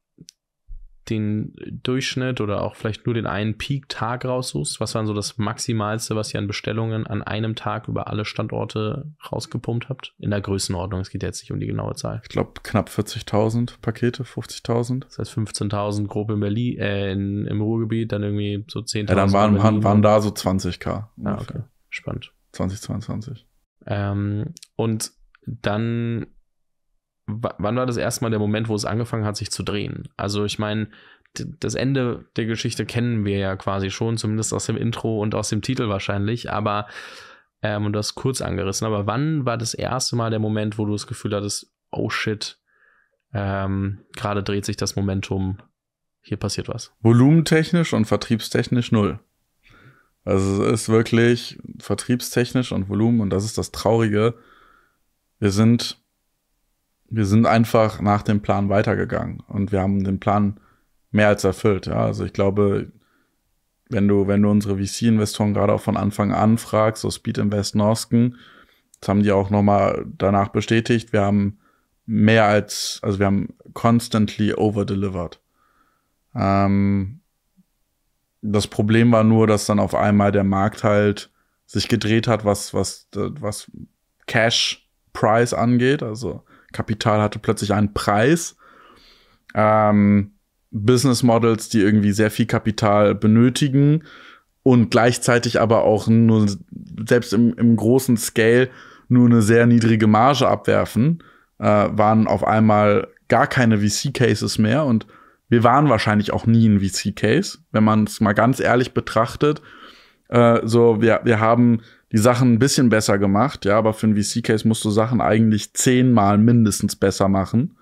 den Durchschnitt oder auch vielleicht nur den einen Peak-Tag raussuchst, was war so das Maximalste, was ihr an Bestellungen an einem Tag über alle Standorte rausgepumpt habt? In der Größenordnung, es geht jetzt nicht um die genaue Zahl. Ich glaube knapp 40.000 Pakete, 50.000. Das heißt 15.000 grob in Berlin, äh, in, im Ruhrgebiet, dann irgendwie so 10.000. Ja, dann waren, waren, waren, da so 20k. Ah, okay. Spannend. 2022. Ähm, und dann wann war das erstmal der Moment, wo es angefangen hat, sich zu drehen? Also ich meine, das Ende der Geschichte kennen wir ja quasi schon, zumindest aus dem Intro und aus dem Titel wahrscheinlich, aber ähm, und das kurz angerissen. Aber wann war das erste Mal der Moment, wo du das Gefühl hattest, oh shit, ähm, gerade dreht sich das Momentum, hier passiert was? Volumentechnisch und vertriebstechnisch null. Also es ist wirklich vertriebstechnisch und Volumen und das ist das Traurige. Wir sind wir sind einfach nach dem Plan weitergegangen und wir haben den Plan mehr als erfüllt. Ja. Also ich glaube, wenn du, wenn du unsere VC-Investoren gerade auch von Anfang an fragst, so Speed Invest Norsken, das haben die auch nochmal danach bestätigt, wir haben mehr als, also wir haben constantly over-delivered. Ähm, das Problem war nur, dass dann auf einmal der Markt halt sich gedreht hat, was, was, was Cash Price angeht, also Kapital hatte plötzlich einen Preis. Ähm, Business Models, die irgendwie sehr viel Kapital benötigen und gleichzeitig aber auch nur selbst im, im großen Scale nur eine sehr niedrige Marge abwerfen, äh, waren auf einmal gar keine VC-Cases mehr und wir waren wahrscheinlich auch nie ein VC-Case, wenn man es mal ganz ehrlich betrachtet. Äh, so, wir, wir haben die Sachen ein bisschen besser gemacht, ja, aber für einen VC-Case musst du Sachen eigentlich zehnmal mindestens besser machen.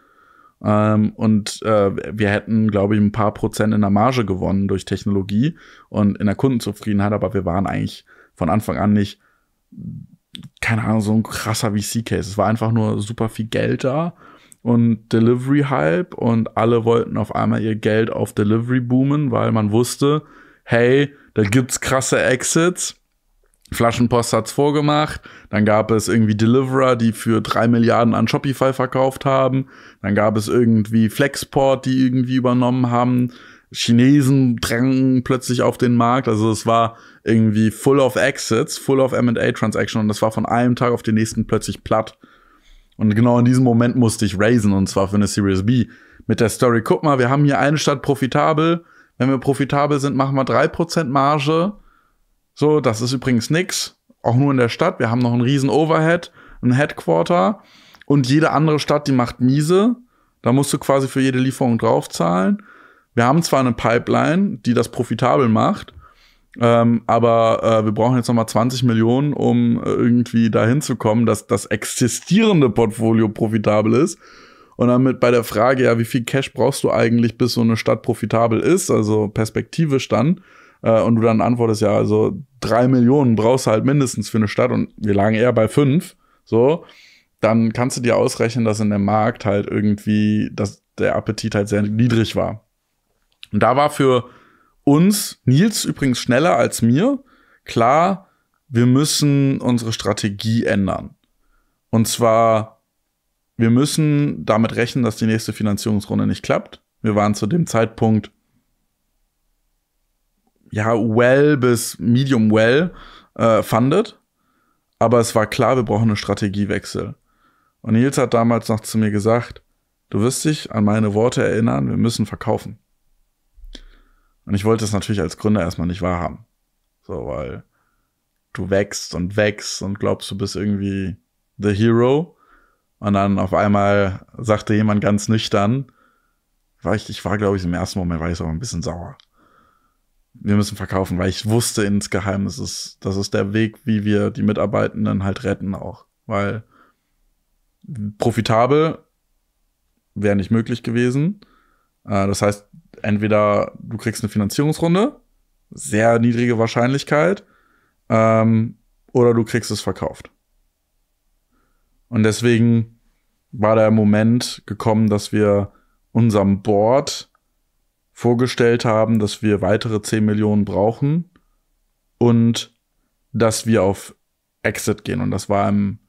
Ähm, und äh, wir hätten, glaube ich, ein paar Prozent in der Marge gewonnen durch Technologie und in der Kundenzufriedenheit, aber wir waren eigentlich von Anfang an nicht, keine Ahnung, so ein krasser VC-Case. Es war einfach nur super viel Geld da und Delivery-Hype und alle wollten auf einmal ihr Geld auf Delivery boomen, weil man wusste, hey, da gibt's krasse Exits Flaschenpost hat's vorgemacht. Dann gab es irgendwie Deliverer, die für drei Milliarden an Shopify verkauft haben. Dann gab es irgendwie Flexport, die irgendwie übernommen haben. Chinesen drängen plötzlich auf den Markt. Also es war irgendwie full of exits, full of M&A Transaction und das war von einem Tag auf den nächsten plötzlich platt. Und genau in diesem Moment musste ich raisen und zwar für eine Series B mit der Story. Guck mal, wir haben hier eine Stadt profitabel. Wenn wir profitabel sind, machen wir drei Prozent Marge so, das ist übrigens nix. Auch nur in der Stadt. Wir haben noch einen riesen Overhead, ein Headquarter. Und jede andere Stadt, die macht miese. Da musst du quasi für jede Lieferung draufzahlen. Wir haben zwar eine Pipeline, die das profitabel macht, ähm, aber äh, wir brauchen jetzt nochmal 20 Millionen, um äh, irgendwie dahin zu kommen, dass das existierende Portfolio profitabel ist. Und damit bei der Frage, ja, wie viel Cash brauchst du eigentlich, bis so eine Stadt profitabel ist, also perspektivisch dann, äh, und du dann antwortest, ja, also drei Millionen brauchst du halt mindestens für eine Stadt und wir lagen eher bei fünf, so, dann kannst du dir ausrechnen, dass in dem Markt halt irgendwie, dass der Appetit halt sehr niedrig war. Und da war für uns, Nils übrigens schneller als mir, klar, wir müssen unsere Strategie ändern. Und zwar, wir müssen damit rechnen, dass die nächste Finanzierungsrunde nicht klappt. Wir waren zu dem Zeitpunkt ja, well bis medium well äh, fandet. Aber es war klar, wir brauchen einen Strategiewechsel. Und Nils hat damals noch zu mir gesagt, du wirst dich an meine Worte erinnern, wir müssen verkaufen. Und ich wollte es natürlich als Gründer erstmal nicht wahrhaben. So, weil du wächst und wächst und glaubst, du bist irgendwie the hero. Und dann auf einmal sagte jemand ganz nüchtern, war ich, ich war, glaube ich, im ersten Moment war ich so ein bisschen sauer wir müssen verkaufen, weil ich wusste insgeheim, es ist, das ist der Weg, wie wir die Mitarbeitenden halt retten auch. Weil profitabel wäre nicht möglich gewesen. Äh, das heißt, entweder du kriegst eine Finanzierungsrunde, sehr niedrige Wahrscheinlichkeit, ähm, oder du kriegst es verkauft. Und deswegen war der Moment gekommen, dass wir unserem Board vorgestellt haben, dass wir weitere 10 Millionen brauchen und dass wir auf Exit gehen. Und das war im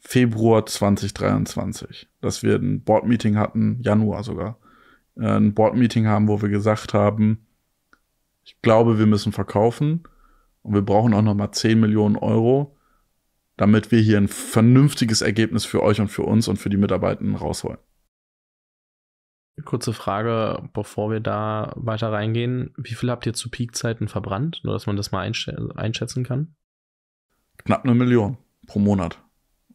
Februar 2023, dass wir ein Board-Meeting hatten, Januar sogar, äh, ein Board-Meeting haben, wo wir gesagt haben, ich glaube, wir müssen verkaufen und wir brauchen auch noch mal 10 Millionen Euro, damit wir hier ein vernünftiges Ergebnis für euch und für uns und für die Mitarbeitenden rausholen. Kurze Frage, bevor wir da weiter reingehen. Wie viel habt ihr zu Peakzeiten verbrannt? Nur, dass man das mal einsch einschätzen kann. Knapp eine Million pro Monat.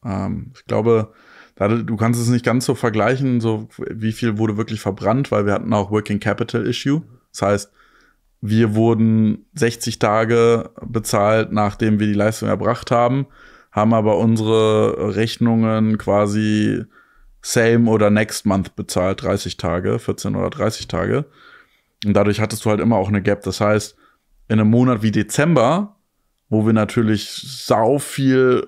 Ähm, ich glaube, du kannst es nicht ganz so vergleichen, so wie viel wurde wirklich verbrannt, weil wir hatten auch Working Capital Issue. Das heißt, wir wurden 60 Tage bezahlt, nachdem wir die Leistung erbracht haben, haben aber unsere Rechnungen quasi same oder next month bezahlt, 30 Tage, 14 oder 30 Tage. Und dadurch hattest du halt immer auch eine Gap. Das heißt, in einem Monat wie Dezember, wo wir natürlich sau viel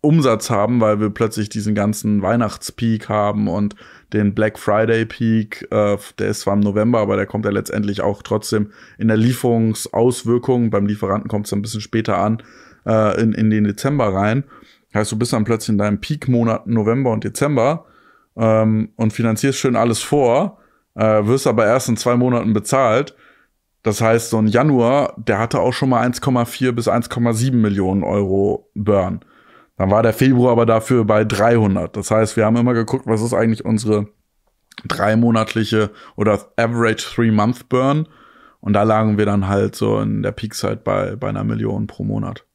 Umsatz haben, weil wir plötzlich diesen ganzen Weihnachtspeak haben und den Black Friday Peak, äh, der ist zwar im November, aber der kommt ja letztendlich auch trotzdem in der Lieferungsauswirkung, beim Lieferanten kommt es ein bisschen später an, äh, in, in den Dezember rein. Heißt, du bist dann plötzlich in deinem Peak-Monat November und Dezember ähm, und finanzierst schön alles vor, äh, wirst aber erst in zwei Monaten bezahlt. Das heißt, so ein Januar, der hatte auch schon mal 1,4 bis 1,7 Millionen Euro Burn. Dann war der Februar aber dafür bei 300. Das heißt, wir haben immer geguckt, was ist eigentlich unsere dreimonatliche oder average three-month Burn. Und da lagen wir dann halt so in der Peakzeit bei, bei einer Million pro Monat.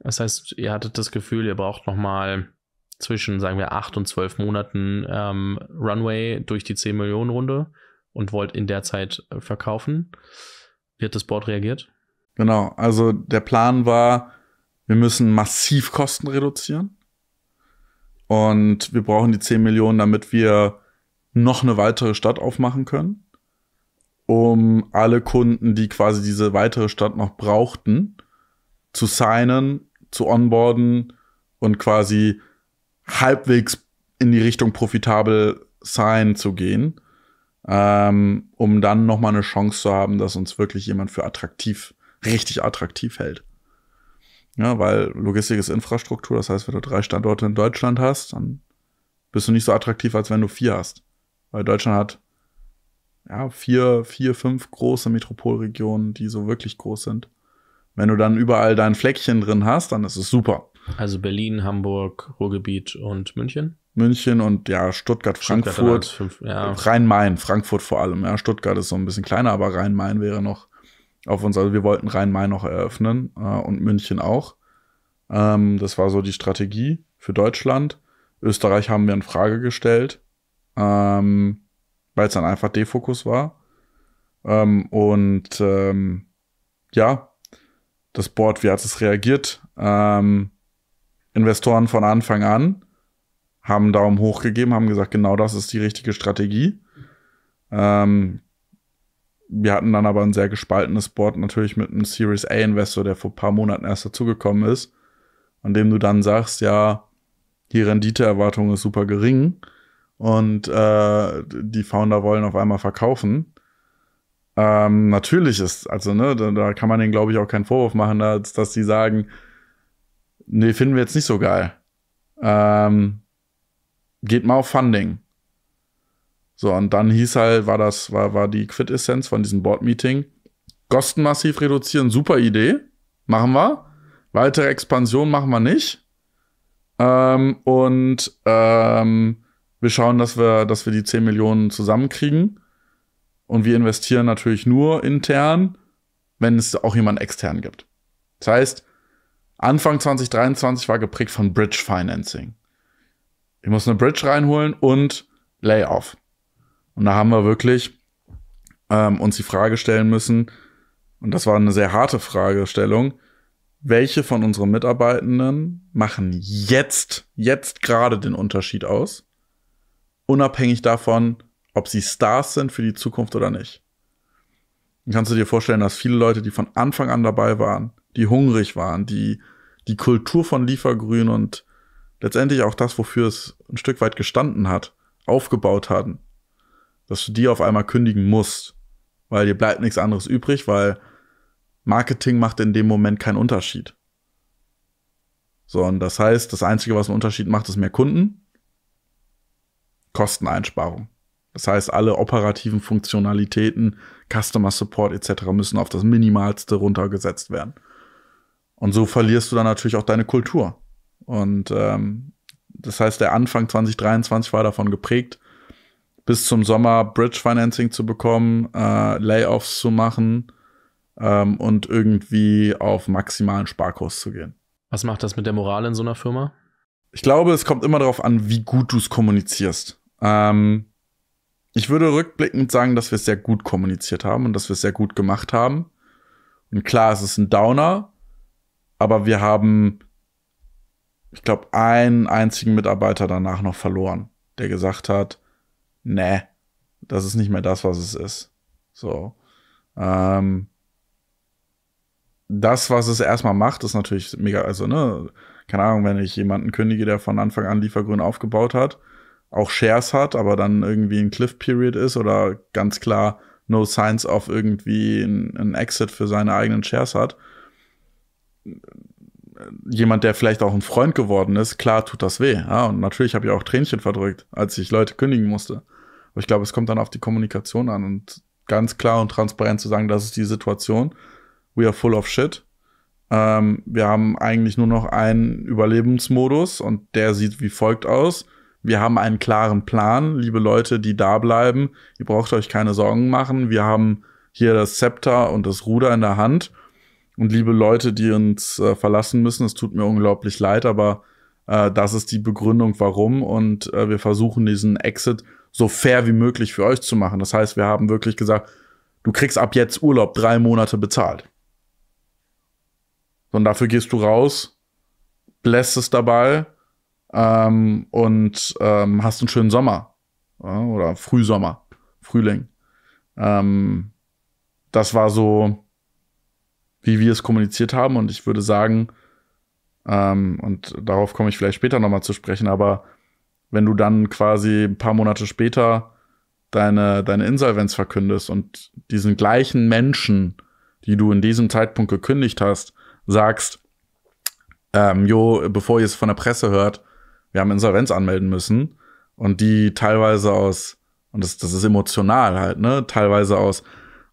Das heißt, ihr hattet das Gefühl, ihr braucht noch mal zwischen, sagen wir, acht und zwölf Monaten ähm, Runway durch die 10 Millionen Runde und wollt in der Zeit äh, verkaufen. Wie hat das Board reagiert? Genau, also der Plan war, wir müssen massiv Kosten reduzieren und wir brauchen die 10 Millionen, damit wir noch eine weitere Stadt aufmachen können, um alle Kunden, die quasi diese weitere Stadt noch brauchten, zu signen, zu onboarden und quasi halbwegs in die Richtung profitabel sein zu gehen, ähm, um dann noch mal eine Chance zu haben, dass uns wirklich jemand für attraktiv, richtig attraktiv hält. Ja, weil Logistik ist Infrastruktur, das heißt, wenn du drei Standorte in Deutschland hast, dann bist du nicht so attraktiv, als wenn du vier hast. Weil Deutschland hat ja, vier, vier, fünf große Metropolregionen, die so wirklich groß sind. Wenn du dann überall dein Fleckchen drin hast, dann ist es super. Also Berlin, Hamburg, Ruhrgebiet und München. München und ja, Stuttgart, Frankfurt, Stuttgart ja. Rhein-Main, Frankfurt vor allem. Ja, Stuttgart ist so ein bisschen kleiner, aber Rhein-Main wäre noch auf uns. Also wir wollten Rhein-Main noch eröffnen äh, und München auch. Ähm, das war so die Strategie für Deutschland. Österreich haben wir in Frage gestellt, ähm, weil es dann einfach Defokus war. Ähm, und ähm, ja, das Board, wie hat es reagiert? Ähm, Investoren von Anfang an haben einen Daumen hoch gegeben, haben gesagt, genau das ist die richtige Strategie. Ähm, wir hatten dann aber ein sehr gespaltenes Board natürlich mit einem Series A Investor, der vor ein paar Monaten erst dazugekommen ist, an dem du dann sagst, ja, die Renditeerwartung ist super gering und äh, die Founder wollen auf einmal verkaufen. Ähm, natürlich ist, also ne, da, da kann man denen glaube ich auch keinen Vorwurf machen, dass, dass die sagen, nee, finden wir jetzt nicht so geil. Ähm, geht mal auf Funding. So, und dann hieß halt, war das, war, war die Quintessenz von diesem Board-Meeting. Kosten massiv reduzieren, super Idee. Machen wir. Weitere Expansion machen wir nicht. Ähm, und ähm, wir schauen, dass wir, dass wir die 10 Millionen zusammenkriegen. Und wir investieren natürlich nur intern, wenn es auch jemanden extern gibt. Das heißt, Anfang 2023 war geprägt von Bridge Financing. Ich muss eine Bridge reinholen und Layoff. Und da haben wir wirklich ähm, uns die Frage stellen müssen, und das war eine sehr harte Fragestellung, welche von unseren Mitarbeitenden machen jetzt, jetzt gerade den Unterschied aus, unabhängig davon, ob sie Stars sind für die Zukunft oder nicht. Dann kannst du dir vorstellen, dass viele Leute, die von Anfang an dabei waren, die hungrig waren, die die Kultur von Liefergrün und letztendlich auch das, wofür es ein Stück weit gestanden hat, aufgebaut hatten, dass du die auf einmal kündigen musst, weil dir bleibt nichts anderes übrig, weil Marketing macht in dem Moment keinen Unterschied. So, und das heißt, das Einzige, was einen Unterschied macht, ist mehr Kunden, Kosteneinsparung. Das heißt, alle operativen Funktionalitäten, Customer Support etc. müssen auf das Minimalste runtergesetzt werden. Und so verlierst du dann natürlich auch deine Kultur. Und ähm, das heißt, der Anfang 2023 war davon geprägt, bis zum Sommer Bridge Financing zu bekommen, äh, Layoffs zu machen ähm, und irgendwie auf maximalen Sparkurs zu gehen. Was macht das mit der Moral in so einer Firma? Ich glaube, es kommt immer darauf an, wie gut du es kommunizierst. Ähm, ich würde rückblickend sagen, dass wir es sehr gut kommuniziert haben und dass wir es sehr gut gemacht haben. Und klar, es ist ein Downer, aber wir haben, ich glaube, einen einzigen Mitarbeiter danach noch verloren, der gesagt hat, nee, das ist nicht mehr das, was es ist. So. Ähm, das, was es erstmal macht, ist natürlich mega, also, ne, keine Ahnung, wenn ich jemanden kündige, der von Anfang an Liefergrün aufgebaut hat, auch Shares hat, aber dann irgendwie ein Cliff Period ist oder ganz klar no signs of irgendwie ein, ein Exit für seine eigenen Shares hat, jemand, der vielleicht auch ein Freund geworden ist, klar tut das weh. Ja, und natürlich habe ich auch Tränchen verdrückt, als ich Leute kündigen musste. Aber ich glaube, es kommt dann auf die Kommunikation an und ganz klar und transparent zu sagen, das ist die Situation. We are full of shit. Ähm, wir haben eigentlich nur noch einen Überlebensmodus und der sieht wie folgt aus. Wir haben einen klaren Plan, liebe Leute, die da bleiben. Ihr braucht euch keine Sorgen machen. Wir haben hier das Zepter und das Ruder in der Hand und liebe Leute, die uns äh, verlassen müssen, es tut mir unglaublich leid, aber äh, das ist die Begründung, warum. Und äh, wir versuchen diesen Exit so fair wie möglich für euch zu machen. Das heißt, wir haben wirklich gesagt, du kriegst ab jetzt Urlaub drei Monate bezahlt. Und dafür gehst du raus, bläst es dabei ähm, und ähm, hast einen schönen Sommer ja, oder Frühsommer, Frühling. Ähm, das war so wie wir es kommuniziert haben. Und ich würde sagen, ähm, und darauf komme ich vielleicht später nochmal zu sprechen, aber wenn du dann quasi ein paar Monate später deine, deine Insolvenz verkündest und diesen gleichen Menschen, die du in diesem Zeitpunkt gekündigt hast, sagst, ähm, jo, bevor ihr es von der Presse hört, wir haben Insolvenz anmelden müssen und die teilweise aus, und das, das ist emotional halt, ne, teilweise aus,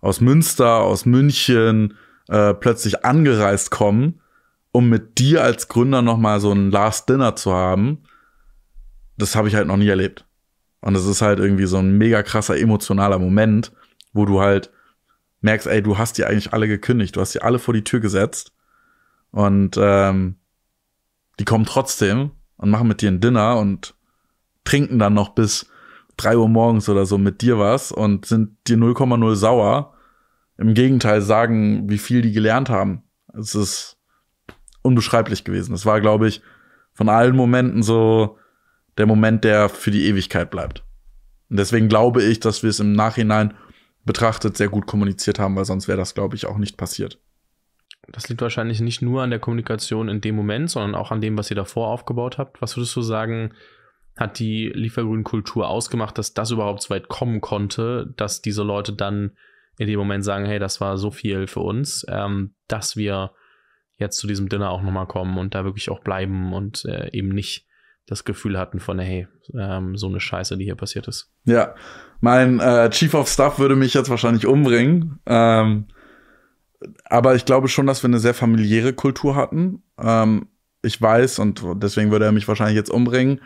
aus Münster, aus München, äh, plötzlich angereist kommen, um mit dir als Gründer nochmal so ein Last Dinner zu haben, das habe ich halt noch nie erlebt. Und das ist halt irgendwie so ein mega krasser emotionaler Moment, wo du halt merkst, ey, du hast die eigentlich alle gekündigt, du hast die alle vor die Tür gesetzt und ähm, die kommen trotzdem und machen mit dir ein Dinner und trinken dann noch bis drei Uhr morgens oder so mit dir was und sind dir 0,0 sauer im Gegenteil sagen, wie viel die gelernt haben. Es ist unbeschreiblich gewesen. Es war, glaube ich, von allen Momenten so der Moment, der für die Ewigkeit bleibt. Und deswegen glaube ich, dass wir es im Nachhinein betrachtet sehr gut kommuniziert haben, weil sonst wäre das, glaube ich, auch nicht passiert. Das liegt wahrscheinlich nicht nur an der Kommunikation in dem Moment, sondern auch an dem, was ihr davor aufgebaut habt. Was würdest du sagen, hat die liefergrün ausgemacht, dass das überhaupt so weit kommen konnte, dass diese Leute dann in dem Moment sagen, hey, das war so viel für uns, ähm, dass wir jetzt zu diesem Dinner auch nochmal kommen und da wirklich auch bleiben und äh, eben nicht das Gefühl hatten von, hey, ähm, so eine Scheiße, die hier passiert ist. Ja, mein äh, Chief of Staff würde mich jetzt wahrscheinlich umbringen. Ähm, aber ich glaube schon, dass wir eine sehr familiäre Kultur hatten. Ähm, ich weiß, und deswegen würde er mich wahrscheinlich jetzt umbringen,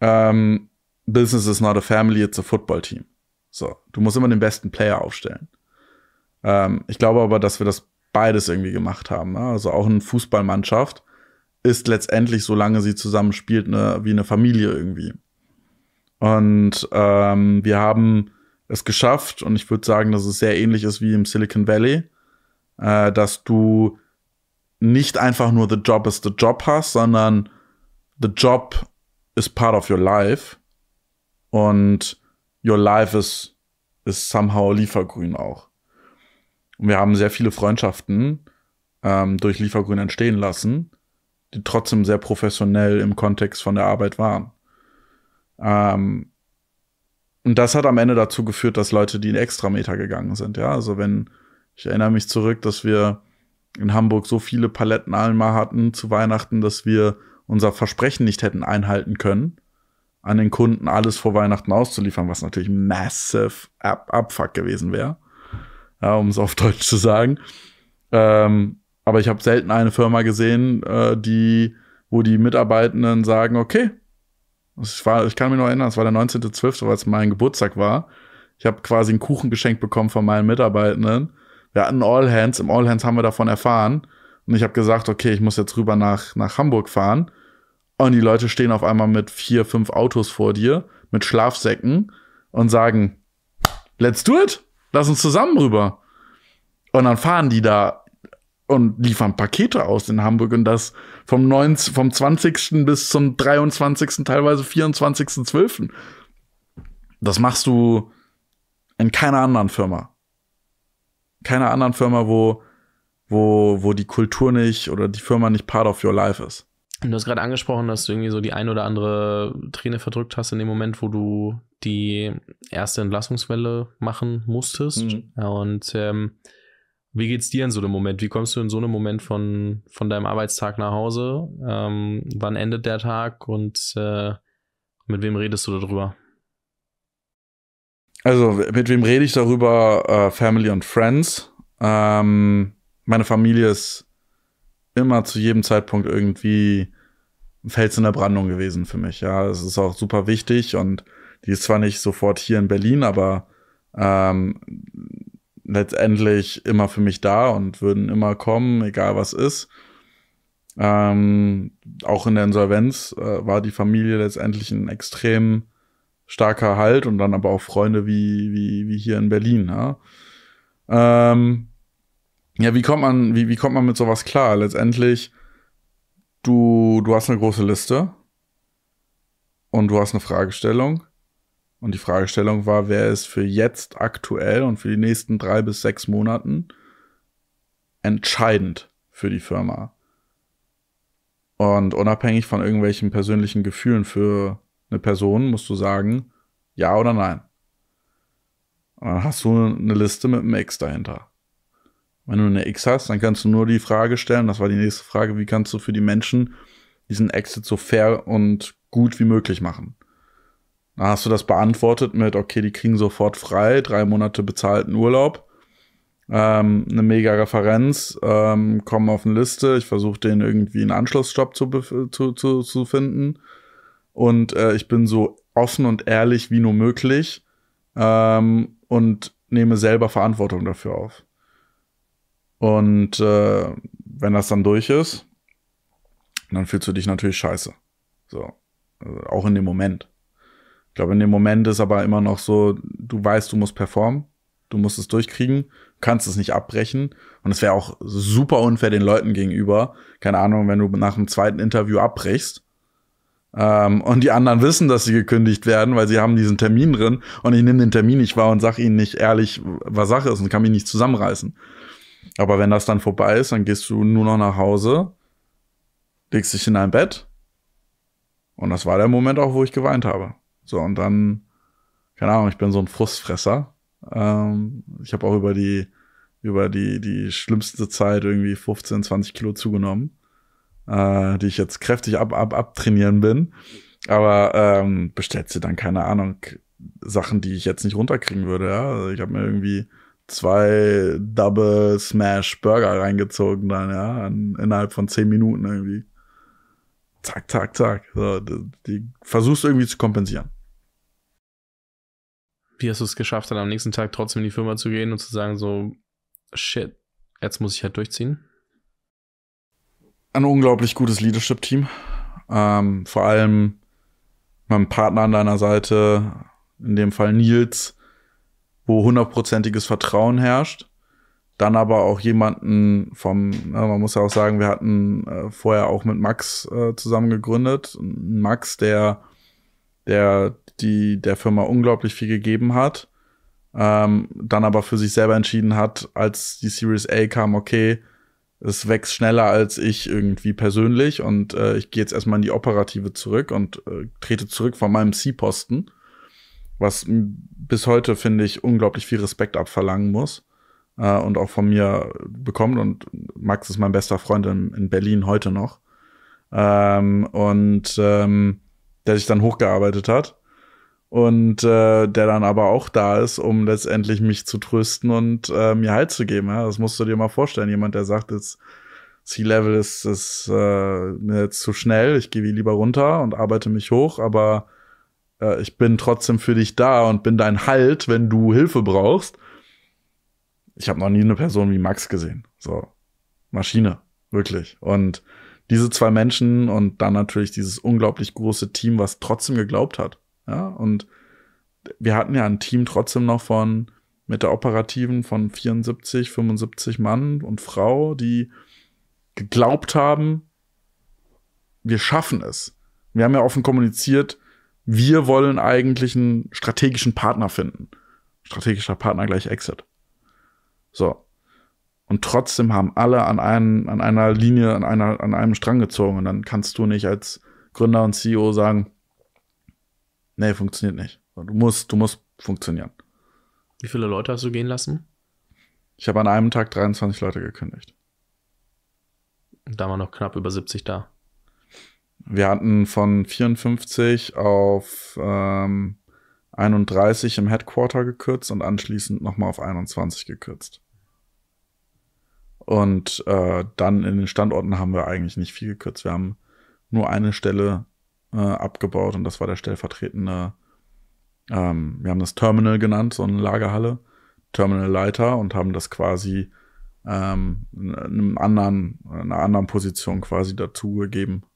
ähm, Business is not a family, it's a football team. So, du musst immer den besten Player aufstellen. Ähm, ich glaube aber, dass wir das beides irgendwie gemacht haben. Ne? Also auch eine Fußballmannschaft ist letztendlich, solange sie zusammen spielt, eine, wie eine Familie irgendwie. Und ähm, wir haben es geschafft, und ich würde sagen, dass es sehr ähnlich ist wie im Silicon Valley, äh, dass du nicht einfach nur The Job is the Job hast, sondern The Job is part of your life und your life is, is somehow Liefergrün auch. Und wir haben sehr viele Freundschaften ähm, durch Liefergrün entstehen lassen, die trotzdem sehr professionell im Kontext von der Arbeit waren. Ähm, und das hat am Ende dazu geführt, dass Leute die in Extrameter gegangen sind. Ja, also wenn ich erinnere mich zurück, dass wir in Hamburg so viele Paletten einmal hatten zu Weihnachten, dass wir unser Versprechen nicht hätten einhalten können, an den Kunden alles vor Weihnachten auszuliefern, was natürlich massive Abfuck gewesen wäre ja, um es auf Deutsch zu sagen. Ähm, aber ich habe selten eine Firma gesehen, äh, die, wo die Mitarbeitenden sagen, okay, ich, war, ich kann mich noch erinnern, es war der 19.12., weil es mein Geburtstag war. Ich habe quasi einen Kuchen geschenkt bekommen von meinen Mitarbeitenden. Wir hatten All Hands, im All Hands haben wir davon erfahren. Und ich habe gesagt, okay, ich muss jetzt rüber nach, nach Hamburg fahren. Und die Leute stehen auf einmal mit vier, fünf Autos vor dir, mit Schlafsäcken und sagen, let's do it. Lass uns zusammen rüber. Und dann fahren die da und liefern Pakete aus in Hamburg und das vom, 19, vom 20. bis zum 23., teilweise 24.12. Das machst du in keiner anderen Firma. Keiner anderen Firma, wo, wo, wo die Kultur nicht oder die Firma nicht part of your life ist. Du hast gerade angesprochen, dass du irgendwie so die ein oder andere Träne verdrückt hast in dem Moment, wo du die erste Entlassungswelle machen musstest. Mhm. Und ähm, wie geht's dir in so einem Moment? Wie kommst du in so einem Moment von, von deinem Arbeitstag nach Hause? Ähm, wann endet der Tag und äh, mit wem redest du darüber? Also, mit wem rede ich darüber? Uh, Family und Friends. Ähm, meine Familie ist immer zu jedem Zeitpunkt irgendwie ein Fels in der Brandung gewesen für mich. Ja, es ist auch super wichtig und die ist zwar nicht sofort hier in Berlin, aber ähm, letztendlich immer für mich da und würden immer kommen, egal was ist. Ähm, auch in der Insolvenz äh, war die Familie letztendlich ein extrem starker Halt und dann aber auch Freunde wie, wie, wie hier in Berlin. Ja, ähm, ja wie, kommt man, wie, wie kommt man mit sowas klar? Letztendlich, du, du hast eine große Liste und du hast eine Fragestellung und die Fragestellung war, wer ist für jetzt aktuell und für die nächsten drei bis sechs Monaten entscheidend für die Firma? Und unabhängig von irgendwelchen persönlichen Gefühlen für eine Person musst du sagen, ja oder nein. Und dann hast du eine Liste mit einem X dahinter. Wenn du eine X hast, dann kannst du nur die Frage stellen, das war die nächste Frage, wie kannst du für die Menschen diesen Exit so fair und gut wie möglich machen? Dann hast du das beantwortet mit, okay, die kriegen sofort frei, drei Monate bezahlten Urlaub, ähm, eine mega Referenz, ähm, kommen auf eine Liste, ich versuche denen irgendwie einen Anschlussjob zu, zu, zu, zu finden. Und äh, ich bin so offen und ehrlich wie nur möglich ähm, und nehme selber Verantwortung dafür auf. Und äh, wenn das dann durch ist, dann fühlst du dich natürlich scheiße. So. Also auch in dem Moment glaube, in dem Moment ist aber immer noch so, du weißt, du musst performen, du musst es durchkriegen, kannst es nicht abbrechen. Und es wäre auch super unfair den Leuten gegenüber. Keine Ahnung, wenn du nach dem zweiten Interview abbrichst. Ähm, und die anderen wissen, dass sie gekündigt werden, weil sie haben diesen Termin drin und ich nehme den Termin nicht wahr und sage ihnen nicht ehrlich, was Sache ist und kann mich nicht zusammenreißen. Aber wenn das dann vorbei ist, dann gehst du nur noch nach Hause, legst dich in dein Bett. Und das war der Moment auch, wo ich geweint habe. So, und dann, keine Ahnung, ich bin so ein Frustfresser. Ähm, ich habe auch über die, über die, die schlimmste Zeit irgendwie 15, 20 Kilo zugenommen, äh, die ich jetzt kräftig ab, ab, abtrainieren bin. Aber ähm, bestellt sie dann, keine Ahnung, Sachen, die ich jetzt nicht runterkriegen würde. Ja? Also ich habe mir irgendwie zwei Double Smash Burger reingezogen dann, ja, innerhalb von zehn Minuten irgendwie. Zack, zack, zack. So, die, die versuchst irgendwie zu kompensieren wie hast du es geschafft, dann am nächsten Tag trotzdem in die Firma zu gehen und zu sagen, so, shit, jetzt muss ich halt durchziehen? Ein unglaublich gutes Leadership-Team. Ähm, vor allem meinem Partner an deiner Seite, in dem Fall Nils, wo hundertprozentiges Vertrauen herrscht. Dann aber auch jemanden vom, ne, man muss ja auch sagen, wir hatten äh, vorher auch mit Max äh, zusammen gegründet. Max, der, der die der Firma unglaublich viel gegeben hat, ähm, dann aber für sich selber entschieden hat, als die Series A kam, okay, es wächst schneller als ich irgendwie persönlich und äh, ich gehe jetzt erstmal in die Operative zurück und äh, trete zurück von meinem C-Posten, was bis heute, finde ich, unglaublich viel Respekt abverlangen muss äh, und auch von mir bekommt. Und Max ist mein bester Freund in, in Berlin heute noch. Ähm, und ähm, der sich dann hochgearbeitet hat und äh, der dann aber auch da ist, um letztendlich mich zu trösten und äh, mir Halt zu geben. Ja? Das musst du dir mal vorstellen. Jemand, der sagt jetzt, C-Level ist, ist äh, mir jetzt zu schnell, ich gehe lieber runter und arbeite mich hoch, aber äh, ich bin trotzdem für dich da und bin dein Halt, wenn du Hilfe brauchst. Ich habe noch nie eine Person wie Max gesehen. So, Maschine, wirklich. Und diese zwei Menschen und dann natürlich dieses unglaublich große Team, was trotzdem geglaubt hat. Ja, und wir hatten ja ein Team trotzdem noch von mit der Operativen von 74, 75 Mann und Frau, die geglaubt haben, wir schaffen es. Wir haben ja offen kommuniziert, wir wollen eigentlich einen strategischen Partner finden. Strategischer Partner gleich Exit. So. Und trotzdem haben alle an, einen, an einer Linie, an, einer, an einem Strang gezogen. Und dann kannst du nicht als Gründer und CEO sagen, Nee, funktioniert nicht. Du musst, du musst funktionieren. Wie viele Leute hast du gehen lassen? Ich habe an einem Tag 23 Leute gekündigt. Da waren noch knapp über 70 da. Wir hatten von 54 auf ähm, 31 im Headquarter gekürzt und anschließend nochmal auf 21 gekürzt. Und äh, dann in den Standorten haben wir eigentlich nicht viel gekürzt. Wir haben nur eine Stelle äh, abgebaut und das war der stellvertretende, ähm, wir haben das Terminal genannt, so eine Lagerhalle, Terminalleiter und haben das quasi ähm, einem anderen, einer anderen Position quasi dazugegeben.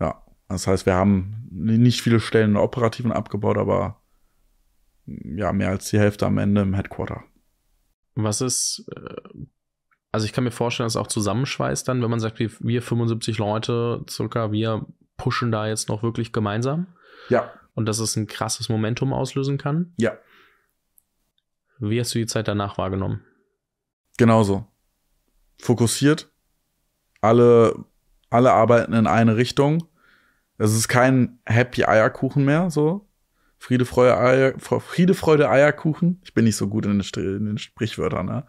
Ja, das heißt, wir haben nicht viele Stellen in der operativen abgebaut, aber mm, ja, mehr als die Hälfte am Ende im Headquarter. Was ist, äh, also ich kann mir vorstellen, dass es auch zusammenschweißt dann, wenn man sagt, wir, wir 75 Leute, circa wir pushen da jetzt noch wirklich gemeinsam. Ja. Und dass es ein krasses Momentum auslösen kann. Ja. Wie hast du die Zeit danach wahrgenommen? Genauso. Fokussiert. Alle, alle arbeiten in eine Richtung. Es ist kein Happy Eierkuchen mehr, so. Friede, Freude, Eier, Friede, Freude, Eierkuchen. Ich bin nicht so gut in den, in den Sprichwörtern. Ne?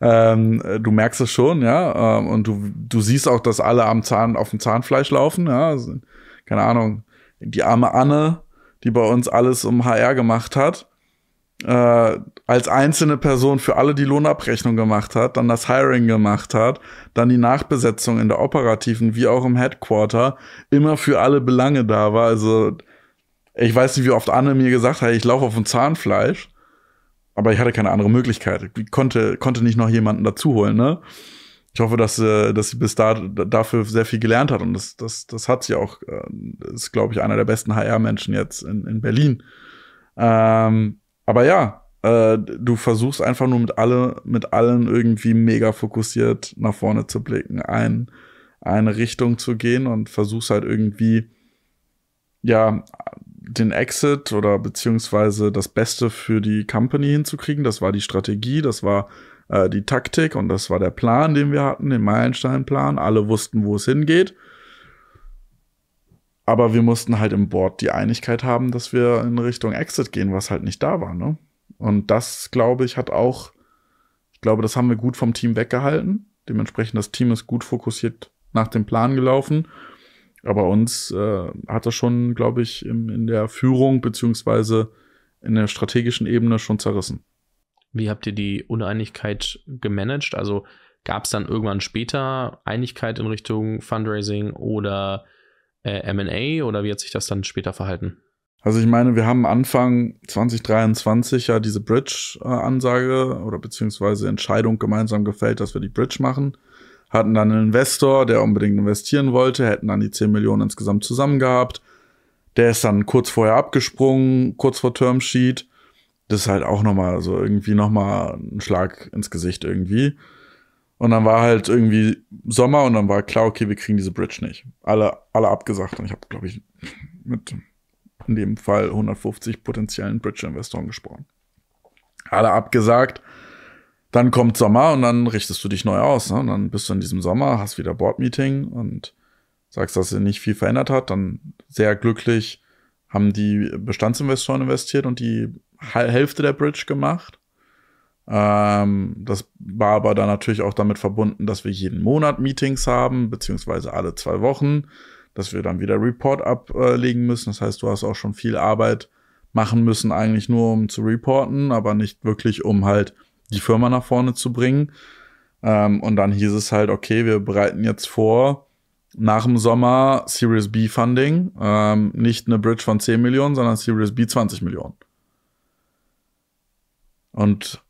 Ähm, äh, du merkst es schon, ja. Ähm, und du, du siehst auch, dass alle am Zahn, auf dem Zahnfleisch laufen. Ja? Also, keine Ahnung. Die arme Anne, die bei uns alles um HR gemacht hat, äh, als einzelne Person für alle die Lohnabrechnung gemacht hat, dann das Hiring gemacht hat, dann die Nachbesetzung in der operativen wie auch im Headquarter, immer für alle Belange da war. Also ich weiß nicht, wie oft Anne mir gesagt hat, ich laufe auf dem Zahnfleisch, aber ich hatte keine andere Möglichkeit. Ich konnte, konnte nicht noch jemanden dazuholen, ne? Ich hoffe, dass, äh, dass sie bis da, dafür sehr viel gelernt hat. Und das, das, das hat sie auch. Äh, ist, glaube ich, einer der besten HR-Menschen jetzt in, in Berlin. Ähm, aber ja, äh, du versuchst einfach nur mit alle, mit allen irgendwie mega fokussiert nach vorne zu blicken, ein, eine Richtung zu gehen und versuchst halt irgendwie, ja, den Exit oder beziehungsweise das Beste für die Company hinzukriegen. Das war die Strategie, das war äh, die Taktik und das war der Plan, den wir hatten, den Meilensteinplan. Alle wussten, wo es hingeht. Aber wir mussten halt im Board die Einigkeit haben, dass wir in Richtung Exit gehen, was halt nicht da war. Ne? Und das, glaube ich, hat auch, ich glaube, das haben wir gut vom Team weggehalten. Dementsprechend, das Team ist gut fokussiert nach dem Plan gelaufen. Aber uns äh, hat das schon, glaube ich, in, in der Führung beziehungsweise in der strategischen Ebene schon zerrissen. Wie habt ihr die Uneinigkeit gemanagt? Also gab es dann irgendwann später Einigkeit in Richtung Fundraising oder äh, MA oder wie hat sich das dann später verhalten? Also ich meine, wir haben Anfang 2023 ja diese Bridge-Ansage äh, oder beziehungsweise Entscheidung gemeinsam gefällt, dass wir die Bridge machen hatten dann einen Investor, der unbedingt investieren wollte, hätten dann die 10 Millionen insgesamt zusammen gehabt. Der ist dann kurz vorher abgesprungen, kurz vor Termsheet. Das ist halt auch nochmal so also irgendwie nochmal ein Schlag ins Gesicht irgendwie. Und dann war halt irgendwie Sommer und dann war klar, okay, wir kriegen diese Bridge nicht. Alle, alle abgesagt und ich habe, glaube ich, mit in dem Fall 150 potenziellen Bridge-Investoren gesprochen. Alle abgesagt dann kommt Sommer und dann richtest du dich neu aus. Ne? Und dann bist du in diesem Sommer, hast wieder Board-Meeting und sagst, dass sich nicht viel verändert hat. Dann sehr glücklich haben die Bestandsinvestoren investiert und die Hälfte der Bridge gemacht. Ähm, das war aber dann natürlich auch damit verbunden, dass wir jeden Monat Meetings haben, beziehungsweise alle zwei Wochen, dass wir dann wieder Report ablegen müssen. Das heißt, du hast auch schon viel Arbeit machen müssen, eigentlich nur um zu reporten, aber nicht wirklich um halt die Firma nach vorne zu bringen. Ähm, und dann hieß es halt, okay, wir bereiten jetzt vor, nach dem Sommer Series B Funding, ähm, nicht eine Bridge von 10 Millionen, sondern Series B 20 Millionen. Und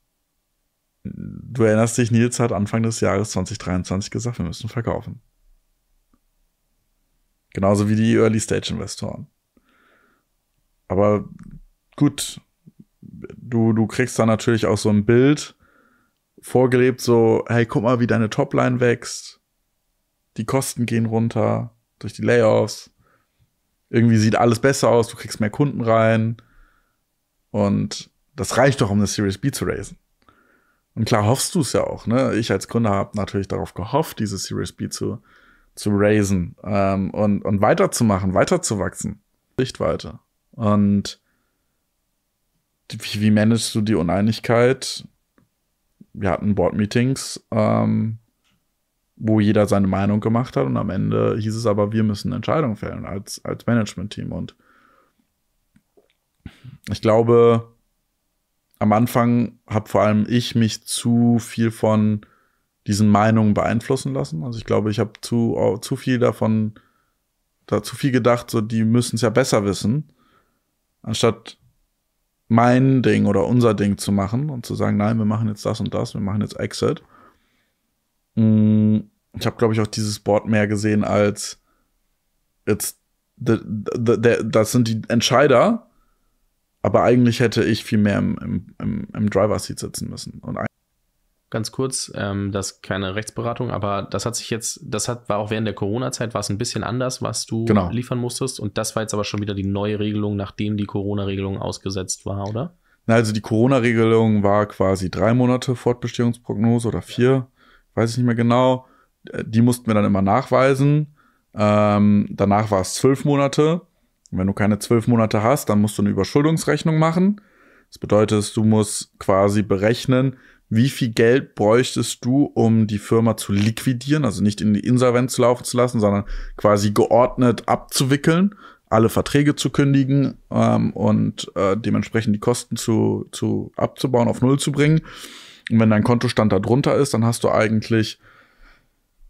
du erinnerst dich, Nils hat Anfang des Jahres 2023 gesagt, wir müssen verkaufen. Genauso wie die Early Stage Investoren. Aber gut, du, du kriegst dann natürlich auch so ein Bild vorgelebt, so, hey, guck mal, wie deine Topline wächst. Die Kosten gehen runter durch die Layoffs. Irgendwie sieht alles besser aus, du kriegst mehr Kunden rein. Und das reicht doch, um eine Series B zu raisen. Und klar hoffst du es ja auch, ne? Ich als Gründer habe natürlich darauf gehofft, diese Series B zu, zu raisen ähm, und, und weiterzumachen, weiterzuwachsen. Sichtweite. Und wie, wie managst du die Uneinigkeit? Wir hatten Board-Meetings, ähm, wo jeder seine Meinung gemacht hat und am Ende hieß es aber, wir müssen Entscheidungen fällen als, als Management-Team. Und ich glaube, am Anfang habe vor allem ich mich zu viel von diesen Meinungen beeinflussen lassen. Also ich glaube, ich habe zu, zu viel davon, da zu viel gedacht, so die müssen es ja besser wissen, anstatt mein Ding oder unser Ding zu machen und zu sagen, nein, wir machen jetzt das und das, wir machen jetzt Exit. Mm, ich habe, glaube ich, auch dieses Board mehr gesehen als jetzt das sind die Entscheider, aber eigentlich hätte ich viel mehr im, im, im, im Driver-Seat sitzen müssen. Und ganz kurz. Ähm, das ist keine Rechtsberatung, aber das hat sich jetzt, das hat, war auch während der Corona-Zeit, war es ein bisschen anders, was du genau. liefern musstest. Und das war jetzt aber schon wieder die neue Regelung, nachdem die Corona-Regelung ausgesetzt war, oder? Na, also die Corona-Regelung war quasi drei Monate Fortbestehungsprognose oder vier, ja. weiß ich nicht mehr genau. Die mussten wir dann immer nachweisen. Ähm, danach war es zwölf Monate. wenn du keine zwölf Monate hast, dann musst du eine Überschuldungsrechnung machen. Das bedeutet, du musst quasi berechnen, wie viel Geld bräuchtest du, um die Firma zu liquidieren, also nicht in die Insolvenz laufen zu lassen, sondern quasi geordnet abzuwickeln, alle Verträge zu kündigen ähm, und äh, dementsprechend die Kosten zu, zu abzubauen, auf Null zu bringen. Und wenn dein Kontostand da drunter ist, dann hast du eigentlich,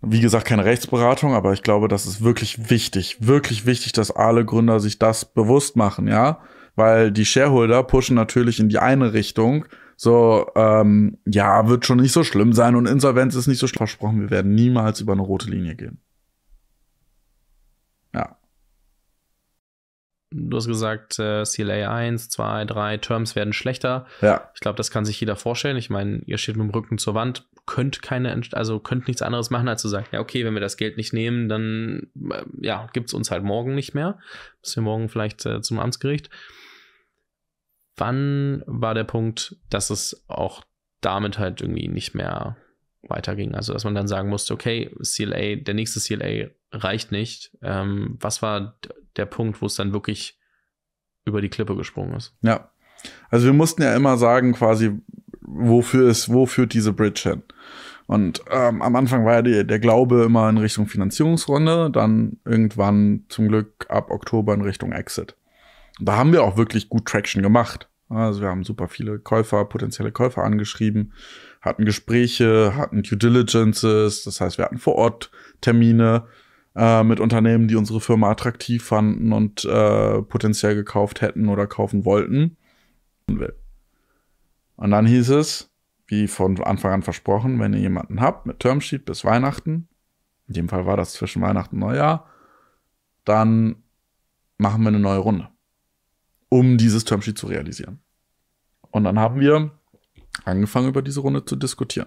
wie gesagt, keine Rechtsberatung, aber ich glaube, das ist wirklich wichtig, wirklich wichtig, dass alle Gründer sich das bewusst machen, ja, weil die Shareholder pushen natürlich in die eine Richtung, so, ähm, ja, wird schon nicht so schlimm sein und Insolvenz ist nicht so schlimm. Versprochen, wir werden niemals über eine rote Linie gehen. Ja. Du hast gesagt, äh, CLA 1, 2, 3 Terms werden schlechter. Ja. Ich glaube, das kann sich jeder vorstellen. Ich meine, ihr steht mit dem Rücken zur Wand, könnt keine, also könnt nichts anderes machen, als zu sagen, ja, okay, wenn wir das Geld nicht nehmen, dann äh, ja, gibt es uns halt morgen nicht mehr. Bis wir morgen vielleicht äh, zum Amtsgericht wann war der Punkt, dass es auch damit halt irgendwie nicht mehr weiterging? Also, dass man dann sagen musste, okay, CLA, der nächste CLA reicht nicht. Ähm, was war der Punkt, wo es dann wirklich über die Klippe gesprungen ist? Ja. Also wir mussten ja immer sagen, quasi, wofür ist, wo führt diese Bridge hin? Und ähm, am Anfang war ja die, der Glaube immer in Richtung Finanzierungsrunde, dann irgendwann zum Glück ab Oktober in Richtung Exit da haben wir auch wirklich gut Traction gemacht. Also wir haben super viele Käufer, potenzielle Käufer angeschrieben, hatten Gespräche, hatten Due Diligences, das heißt, wir hatten vor Ort Termine äh, mit Unternehmen, die unsere Firma attraktiv fanden und äh, potenziell gekauft hätten oder kaufen wollten. Und dann hieß es, wie von Anfang an versprochen, wenn ihr jemanden habt mit Termsheet bis Weihnachten, in dem Fall war das zwischen Weihnachten und Neujahr, dann machen wir eine neue Runde um dieses Termsheet zu realisieren. Und dann haben wir angefangen, über diese Runde zu diskutieren.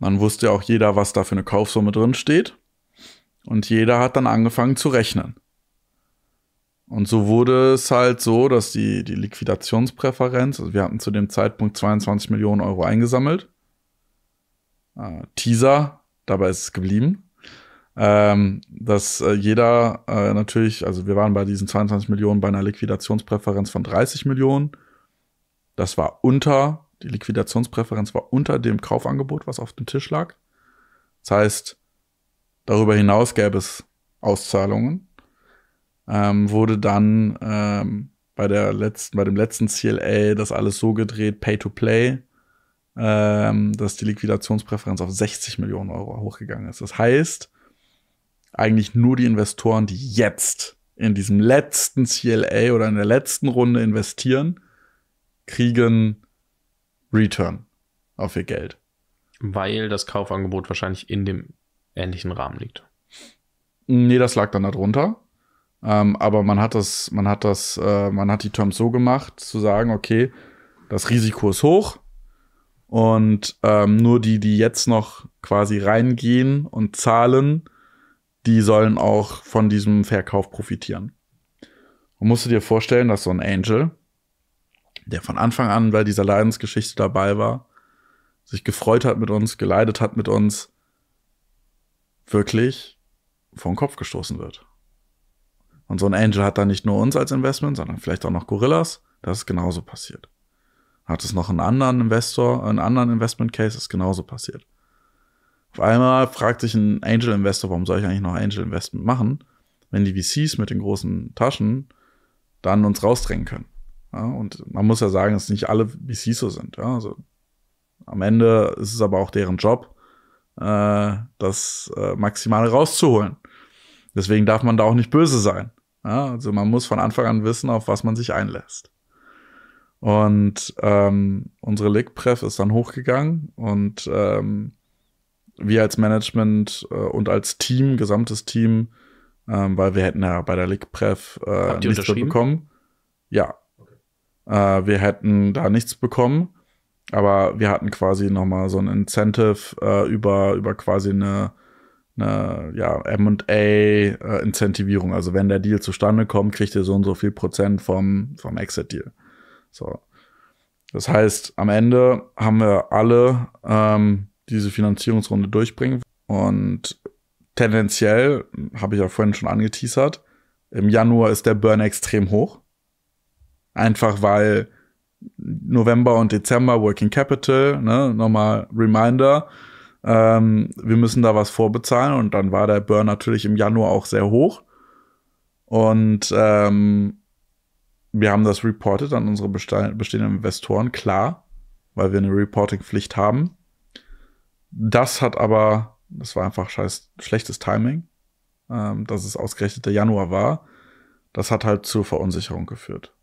Dann wusste auch jeder, was da für eine Kaufsumme drin steht. Und jeder hat dann angefangen zu rechnen. Und so wurde es halt so, dass die, die Liquidationspräferenz, also wir hatten zu dem Zeitpunkt 22 Millionen Euro eingesammelt. Äh, Teaser, dabei ist es geblieben ähm, dass äh, jeder äh, natürlich, also wir waren bei diesen 22 Millionen bei einer Liquidationspräferenz von 30 Millionen. Das war unter, die Liquidationspräferenz war unter dem Kaufangebot, was auf dem Tisch lag. Das heißt, darüber hinaus gäbe es Auszahlungen. Ähm, wurde dann ähm, bei, der letzten, bei dem letzten CLA das alles so gedreht, Pay-to-Play, ähm, dass die Liquidationspräferenz auf 60 Millionen Euro hochgegangen ist. Das heißt, eigentlich nur die Investoren, die jetzt in diesem letzten CLA oder in der letzten Runde investieren, kriegen Return auf ihr Geld. Weil das Kaufangebot wahrscheinlich in dem ähnlichen Rahmen liegt. Nee, das lag dann darunter. Ähm, aber man hat das, man hat das, äh, man hat die Terms so gemacht, zu sagen, okay, das Risiko ist hoch und ähm, nur die, die jetzt noch quasi reingehen und zahlen, die sollen auch von diesem Verkauf profitieren. Und musst du dir vorstellen, dass so ein Angel, der von Anfang an bei dieser Leidensgeschichte dabei war, sich gefreut hat mit uns, geleidet hat mit uns, wirklich vor den Kopf gestoßen wird. Und so ein Angel hat da nicht nur uns als Investment, sondern vielleicht auch noch Gorillas. Das ist genauso passiert. Hat es noch einen anderen Investor, einen anderen Investment Case, ist genauso passiert. Auf einmal fragt sich ein Angel Investor, warum soll ich eigentlich noch Angel Investment machen, wenn die VCs mit den großen Taschen dann uns rausdrängen können. Ja, und man muss ja sagen, dass nicht alle VCs so sind. Ja, also am Ende ist es aber auch deren Job, äh, das äh, Maximale rauszuholen. Deswegen darf man da auch nicht böse sein. Ja, also man muss von Anfang an wissen, auf was man sich einlässt. Und ähm, unsere Lickpref ist dann hochgegangen und ähm, wir als Management äh, und als Team, gesamtes Team, ähm, weil wir hätten ja bei der Ligprev äh, nichts bekommen. Ja. Okay. Äh, wir hätten da nichts bekommen, aber wir hatten quasi nochmal so ein Incentive äh, über, über quasi eine, eine ja, MA-Incentivierung. Äh, also wenn der Deal zustande kommt, kriegt ihr so und so viel Prozent vom, vom Exit-Deal. So. Das heißt, am Ende haben wir alle ähm, diese Finanzierungsrunde durchbringen. Und tendenziell, habe ich ja vorhin schon angeteasert, im Januar ist der Burn extrem hoch. Einfach weil November und Dezember Working Capital, ne, nochmal Reminder, ähm, wir müssen da was vorbezahlen und dann war der Burn natürlich im Januar auch sehr hoch. Und ähm, wir haben das reported an unsere bestehenden Investoren, klar, weil wir eine Reporting-Pflicht haben. Das hat aber, das war einfach scheiß schlechtes Timing, ähm, dass es ausgerechnet der Januar war. Das hat halt zur Verunsicherung geführt.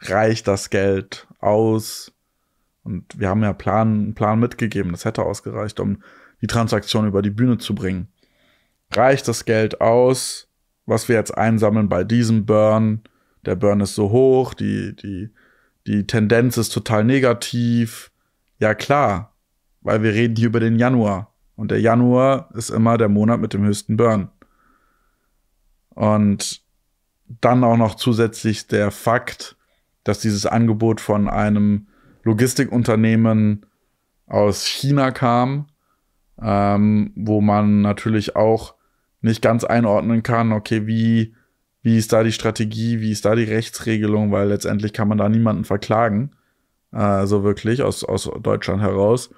Reicht das Geld aus? Und wir haben ja Plan, einen Plan mitgegeben, das hätte ausgereicht, um die Transaktion über die Bühne zu bringen. Reicht das Geld aus, was wir jetzt einsammeln bei diesem Burn? Der Burn ist so hoch, die, die, die Tendenz ist total negativ. Ja klar, weil wir reden hier über den Januar. Und der Januar ist immer der Monat mit dem höchsten Burn. Und dann auch noch zusätzlich der Fakt, dass dieses Angebot von einem Logistikunternehmen aus China kam, ähm, wo man natürlich auch nicht ganz einordnen kann, okay, wie, wie ist da die Strategie, wie ist da die Rechtsregelung, weil letztendlich kann man da niemanden verklagen, äh, so wirklich aus, aus Deutschland heraus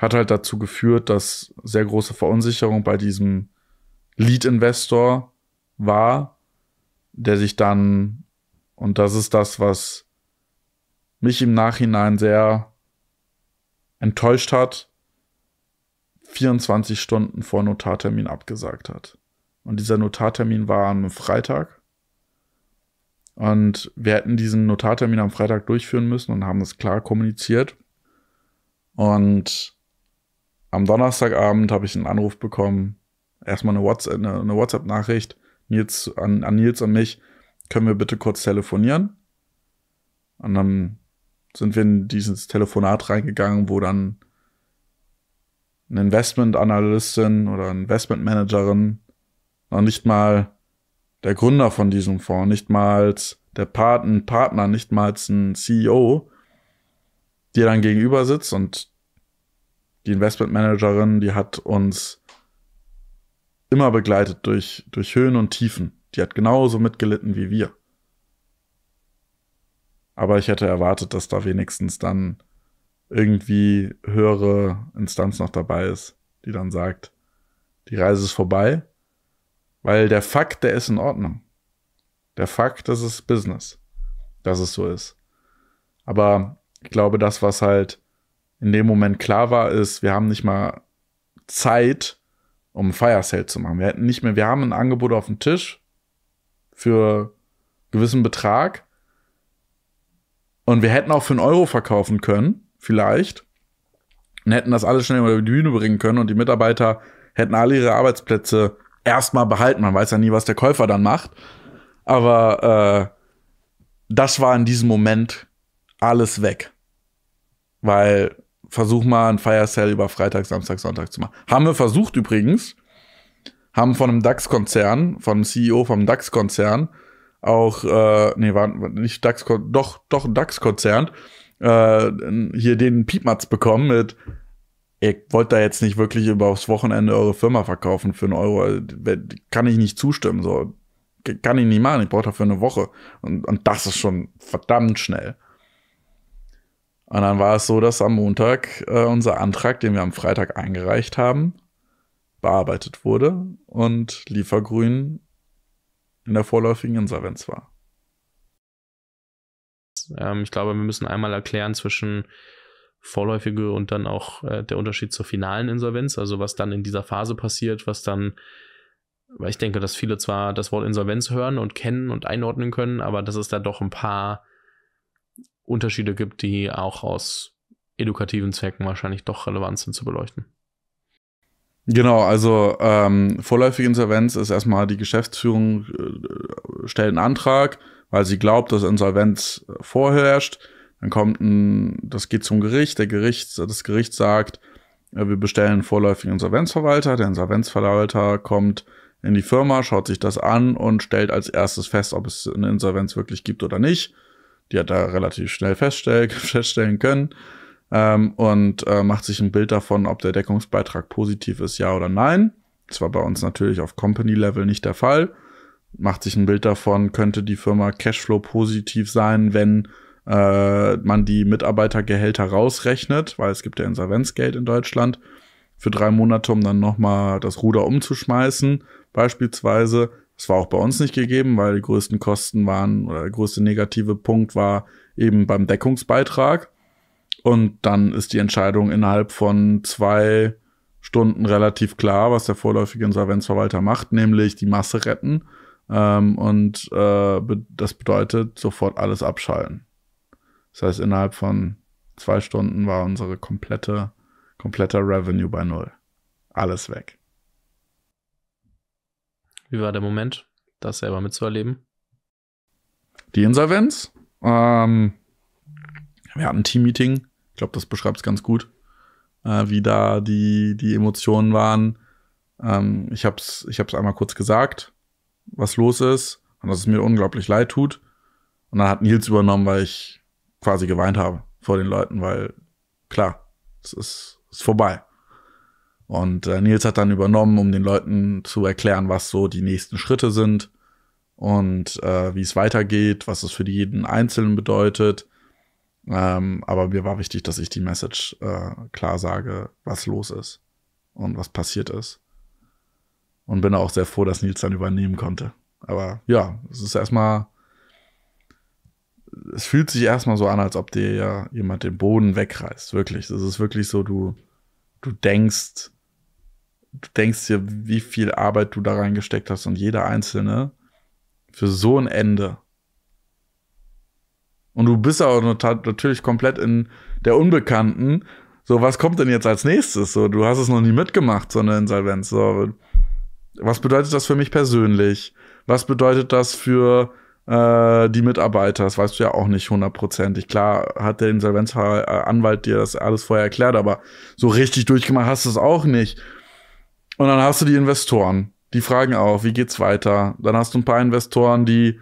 hat halt dazu geführt, dass sehr große Verunsicherung bei diesem Lead-Investor war, der sich dann, und das ist das, was mich im Nachhinein sehr enttäuscht hat, 24 Stunden vor Notartermin abgesagt hat. Und dieser Notartermin war am Freitag. Und wir hätten diesen Notartermin am Freitag durchführen müssen und haben es klar kommuniziert. Und am Donnerstagabend habe ich einen Anruf bekommen, erstmal eine WhatsApp-Nachricht Nils, an, an Nils und mich, können wir bitte kurz telefonieren? Und dann sind wir in dieses Telefonat reingegangen, wo dann eine Investment-Analystin oder Investment-Managerin noch nicht mal der Gründer von diesem Fonds, nicht mal der Partner, nicht mal ein CEO, dir dann gegenüber sitzt und die Investmentmanagerin, die hat uns immer begleitet durch, durch Höhen und Tiefen. Die hat genauso mitgelitten wie wir. Aber ich hätte erwartet, dass da wenigstens dann irgendwie höhere Instanz noch dabei ist, die dann sagt, die Reise ist vorbei, weil der Fakt, der ist in Ordnung. Der Fakt, das ist Business, dass es so ist. Aber ich glaube, das, was halt in dem Moment klar war, ist, wir haben nicht mal Zeit, um ein Fire Sale zu machen. Wir hätten nicht mehr, wir haben ein Angebot auf dem Tisch für einen gewissen Betrag und wir hätten auch für einen Euro verkaufen können, vielleicht, und hätten das alles schnell über die Bühne bringen können und die Mitarbeiter hätten alle ihre Arbeitsplätze erstmal behalten. Man weiß ja nie, was der Käufer dann macht. Aber äh, das war in diesem Moment alles weg. Weil versuch mal ein Fire Sale über Freitag, Samstag, Sonntag zu machen. Haben wir versucht übrigens, haben von einem DAX-Konzern, von einem CEO vom DAX-Konzern, auch, äh, nee, war nicht DAX, doch, doch DAX-Konzern, äh, hier den Piepmatz bekommen mit, ihr wollt da jetzt nicht wirklich über das Wochenende eure Firma verkaufen für einen Euro, also, kann ich nicht zustimmen, so. Kann ich nicht machen, ich brauche dafür eine Woche. Und, und das ist schon verdammt schnell. Und dann war es so, dass am Montag äh, unser Antrag, den wir am Freitag eingereicht haben, bearbeitet wurde und Liefergrün in der vorläufigen Insolvenz war. Ähm, ich glaube, wir müssen einmal erklären zwischen vorläufige und dann auch äh, der Unterschied zur finalen Insolvenz, also was dann in dieser Phase passiert, was dann, weil ich denke, dass viele zwar das Wort Insolvenz hören und kennen und einordnen können, aber dass es da doch ein paar Unterschiede gibt, die auch aus edukativen Zwecken wahrscheinlich doch relevant sind zu beleuchten. Genau, also ähm, vorläufige Insolvenz ist erstmal die Geschäftsführung äh, stellt einen Antrag, weil sie glaubt, dass Insolvenz vorherrscht. Dann kommt ein, das geht zum Gericht, der Gericht, das Gericht sagt, äh, wir bestellen einen vorläufigen Insolvenzverwalter. Der Insolvenzverwalter kommt in die Firma, schaut sich das an und stellt als erstes fest, ob es eine Insolvenz wirklich gibt oder nicht die hat da relativ schnell feststellen, feststellen können ähm, und äh, macht sich ein Bild davon, ob der Deckungsbeitrag positiv ist, ja oder nein. Das war bei uns natürlich auf Company-Level nicht der Fall. Macht sich ein Bild davon, könnte die Firma Cashflow positiv sein, wenn äh, man die Mitarbeitergehälter rausrechnet, weil es gibt ja Insolvenzgeld in Deutschland für drei Monate, um dann nochmal das Ruder umzuschmeißen, beispielsweise das war auch bei uns nicht gegeben, weil die größten Kosten waren oder der größte negative Punkt war eben beim Deckungsbeitrag. Und dann ist die Entscheidung innerhalb von zwei Stunden relativ klar, was der vorläufige Insolvenzverwalter macht, nämlich die Masse retten. Ähm, und äh, das bedeutet sofort alles abschalten. Das heißt, innerhalb von zwei Stunden war unsere komplette, kompletter Revenue bei null. Alles weg. Wie war der Moment, das selber mitzuerleben? Die Insolvenz? Ähm, wir hatten ein Team-Meeting. Ich glaube, das beschreibt es ganz gut, äh, wie da die, die Emotionen waren. Ähm, ich habe es ich hab's einmal kurz gesagt, was los ist und dass es mir unglaublich leid tut. Und dann hat Nils übernommen, weil ich quasi geweint habe vor den Leuten, weil klar, es ist, ist vorbei. Und äh, Nils hat dann übernommen, um den Leuten zu erklären, was so die nächsten Schritte sind und äh, wie es weitergeht, was es für jeden Einzelnen bedeutet. Ähm, aber mir war wichtig, dass ich die Message äh, klar sage, was los ist und was passiert ist. Und bin auch sehr froh, dass Nils dann übernehmen konnte. Aber ja, es ist erstmal, es fühlt sich erstmal so an, als ob dir ja jemand den Boden wegreißt. Wirklich. Es ist wirklich so, du, du denkst, du denkst dir, wie viel Arbeit du da reingesteckt hast und jeder einzelne für so ein Ende. Und du bist auch natürlich komplett in der Unbekannten. So, was kommt denn jetzt als nächstes? So, du hast es noch nie mitgemacht, so eine Insolvenz. So, was bedeutet das für mich persönlich? Was bedeutet das für äh, die Mitarbeiter? Das weißt du ja auch nicht hundertprozentig. Klar hat der Insolvenzanwalt dir das alles vorher erklärt, aber so richtig durchgemacht hast du es auch nicht. Und dann hast du die Investoren, die fragen auch, wie geht's weiter? Dann hast du ein paar Investoren, die,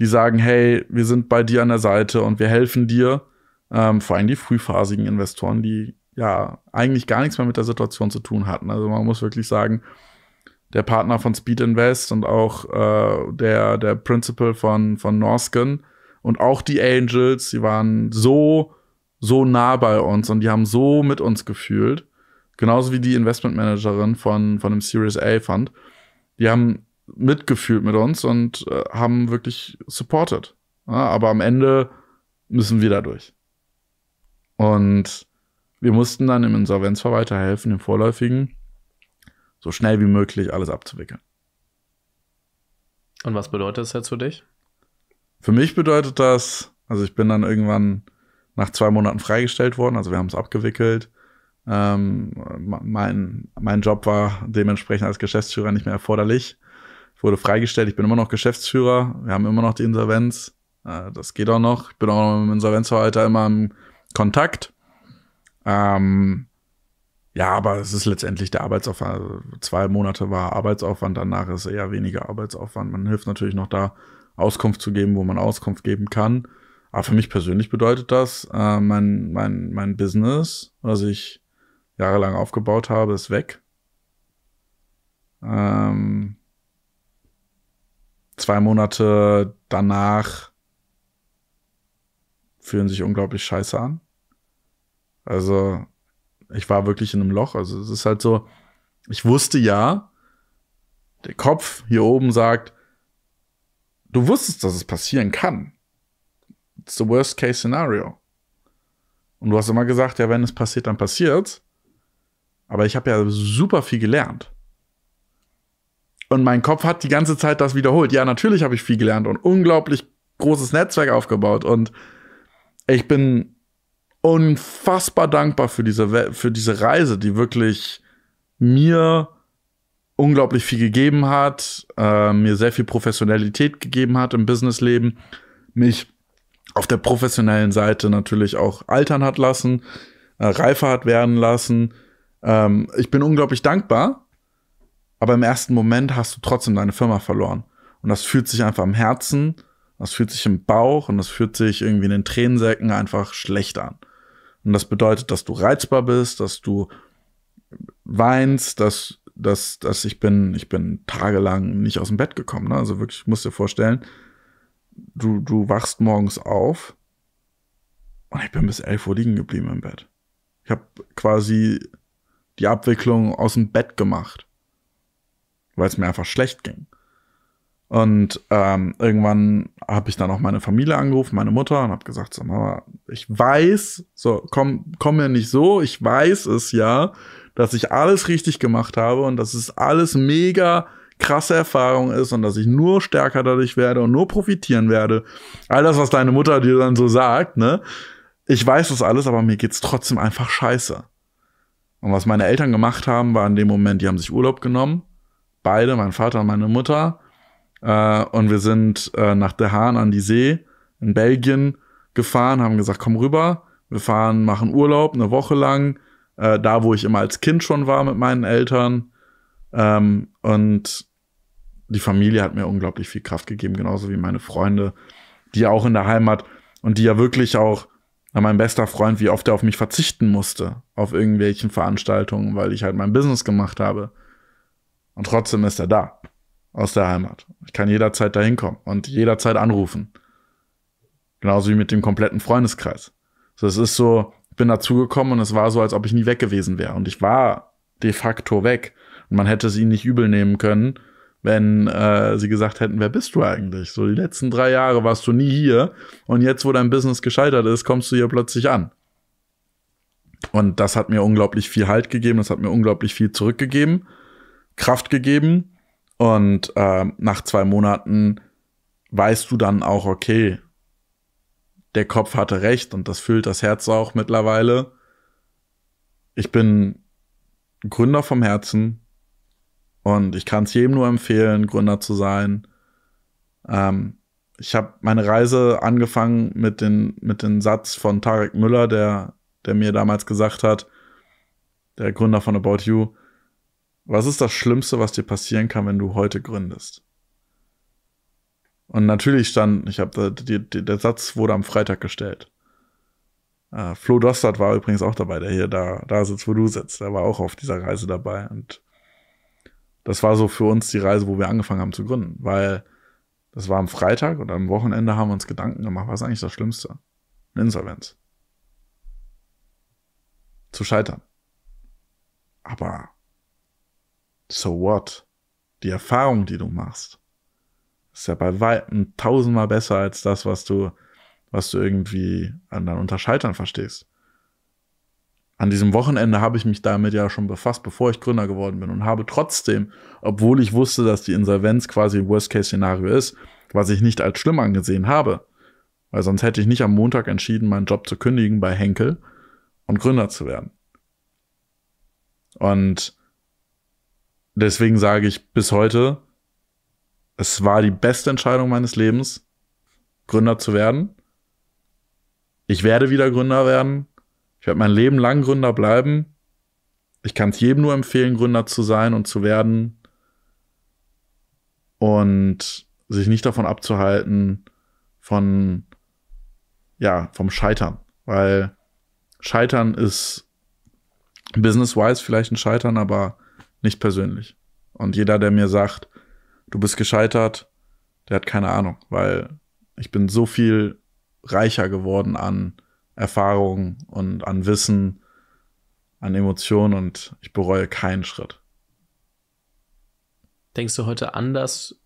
die sagen, hey, wir sind bei dir an der Seite und wir helfen dir. Ähm, vor allem die frühphasigen Investoren, die ja eigentlich gar nichts mehr mit der Situation zu tun hatten. Also man muss wirklich sagen, der Partner von Speed Invest und auch äh, der, der Principal von, von Norsken und auch die Angels, die waren so, so nah bei uns und die haben so mit uns gefühlt. Genauso wie die Investmentmanagerin von, von dem Series A Fund. Die haben mitgefühlt mit uns und äh, haben wirklich supported. Ja, aber am Ende müssen wir da durch. Und wir mussten dann dem Insolvenzverwalter helfen, dem Vorläufigen, so schnell wie möglich alles abzuwickeln. Und was bedeutet das jetzt für dich? Für mich bedeutet das, also ich bin dann irgendwann nach zwei Monaten freigestellt worden, also wir haben es abgewickelt. Ähm, mein, mein Job war dementsprechend als Geschäftsführer nicht mehr erforderlich. Ich wurde freigestellt, ich bin immer noch Geschäftsführer, wir haben immer noch die Insolvenz. Äh, das geht auch noch. Ich bin auch noch mit dem Insolvenzverwalter immer im Kontakt. Ähm, ja, aber es ist letztendlich der Arbeitsaufwand. Also zwei Monate war Arbeitsaufwand, danach ist eher weniger Arbeitsaufwand. Man hilft natürlich noch da, Auskunft zu geben, wo man Auskunft geben kann. Aber für mich persönlich bedeutet das, äh, mein, mein, mein Business, was ich jahrelang aufgebaut habe, ist weg. Ähm, zwei Monate danach fühlen sich unglaublich scheiße an. Also, ich war wirklich in einem Loch. Also, es ist halt so, ich wusste ja, der Kopf hier oben sagt, du wusstest, dass es passieren kann. It's the worst case scenario. Und du hast immer gesagt, ja, wenn es passiert, dann passiert's. Aber ich habe ja super viel gelernt. Und mein Kopf hat die ganze Zeit das wiederholt. Ja, natürlich habe ich viel gelernt und unglaublich großes Netzwerk aufgebaut. Und ich bin unfassbar dankbar für diese, We für diese Reise, die wirklich mir unglaublich viel gegeben hat, äh, mir sehr viel Professionalität gegeben hat im Businessleben, mich auf der professionellen Seite natürlich auch altern hat lassen, äh, reifer hat werden lassen, ähm, ich bin unglaublich dankbar, aber im ersten Moment hast du trotzdem deine Firma verloren. Und das fühlt sich einfach im Herzen, das fühlt sich im Bauch und das fühlt sich irgendwie in den Tränensäcken einfach schlecht an. Und das bedeutet, dass du reizbar bist, dass du weinst, dass, dass, dass ich bin, ich bin tagelang nicht aus dem Bett gekommen. Ne? Also wirklich, ich muss dir vorstellen, du, du wachst morgens auf und ich bin bis 11 Uhr liegen geblieben im Bett. Ich habe quasi die Abwicklung aus dem Bett gemacht, weil es mir einfach schlecht ging. Und ähm, irgendwann habe ich dann auch meine Familie angerufen, meine Mutter, und habe gesagt, so Mama, ich weiß, so komm, komm mir nicht so, ich weiß es ja, dass ich alles richtig gemacht habe und dass es alles mega krasse Erfahrung ist und dass ich nur stärker dadurch werde und nur profitieren werde. All das, was deine Mutter dir dann so sagt, ne? Ich weiß das alles, aber mir geht's trotzdem einfach scheiße. Und was meine Eltern gemacht haben, war in dem Moment, die haben sich Urlaub genommen. Beide, mein Vater und meine Mutter. Äh, und wir sind äh, nach De Haan an die See in Belgien gefahren, haben gesagt, komm rüber. Wir fahren, machen Urlaub eine Woche lang. Äh, da, wo ich immer als Kind schon war mit meinen Eltern. Ähm, und die Familie hat mir unglaublich viel Kraft gegeben, genauso wie meine Freunde, die auch in der Heimat und die ja wirklich auch, mein bester Freund, wie oft er auf mich verzichten musste auf irgendwelchen Veranstaltungen, weil ich halt mein Business gemacht habe. Und trotzdem ist er da, aus der Heimat. Ich kann jederzeit da hinkommen und jederzeit anrufen. Genauso wie mit dem kompletten Freundeskreis. also es ist so, ich bin dazugekommen und es war so, als ob ich nie weg gewesen wäre. Und ich war de facto weg. Und man hätte es ihnen nicht übel nehmen können, wenn äh, sie gesagt hätten, wer bist du eigentlich? So, die letzten drei Jahre warst du nie hier und jetzt, wo dein Business gescheitert ist, kommst du hier plötzlich an. Und das hat mir unglaublich viel Halt gegeben, das hat mir unglaublich viel zurückgegeben, Kraft gegeben. Und äh, nach zwei Monaten weißt du dann auch, okay, der Kopf hatte recht und das fühlt das Herz auch mittlerweile. Ich bin Gründer vom Herzen und ich kann es jedem nur empfehlen, Gründer zu sein. Ähm, ich habe meine Reise angefangen mit, den, mit dem Satz von Tarek Müller, der der mir damals gesagt hat, der Gründer von About You, was ist das Schlimmste, was dir passieren kann, wenn du heute gründest? Und natürlich stand, ich habe der Satz wurde am Freitag gestellt. Uh, Flo Dostert war übrigens auch dabei, der hier da, da sitzt, wo du sitzt. Der war auch auf dieser Reise dabei. Und das war so für uns die Reise, wo wir angefangen haben zu gründen, weil das war am Freitag und am Wochenende haben wir uns Gedanken gemacht, was ist eigentlich das Schlimmste? Eine Insolvenz zu scheitern. Aber so what? Die Erfahrung, die du machst, ist ja bei weitem tausendmal besser als das, was du, was du irgendwie an deinem Unterscheitern verstehst. An diesem Wochenende habe ich mich damit ja schon befasst, bevor ich Gründer geworden bin und habe trotzdem, obwohl ich wusste, dass die Insolvenz quasi Worst-Case-Szenario ist, was ich nicht als schlimm angesehen habe, weil sonst hätte ich nicht am Montag entschieden, meinen Job zu kündigen bei Henkel, und Gründer zu werden. Und deswegen sage ich bis heute, es war die beste Entscheidung meines Lebens, Gründer zu werden. Ich werde wieder Gründer werden. Ich werde mein Leben lang Gründer bleiben. Ich kann es jedem nur empfehlen, Gründer zu sein und zu werden. Und sich nicht davon abzuhalten, von, ja, vom Scheitern. Weil Scheitern ist business-wise vielleicht ein Scheitern, aber nicht persönlich. Und jeder, der mir sagt, du bist gescheitert, der hat keine Ahnung, weil ich bin so viel reicher geworden an Erfahrungen und an Wissen, an Emotionen und ich bereue keinen Schritt. Denkst du heute anders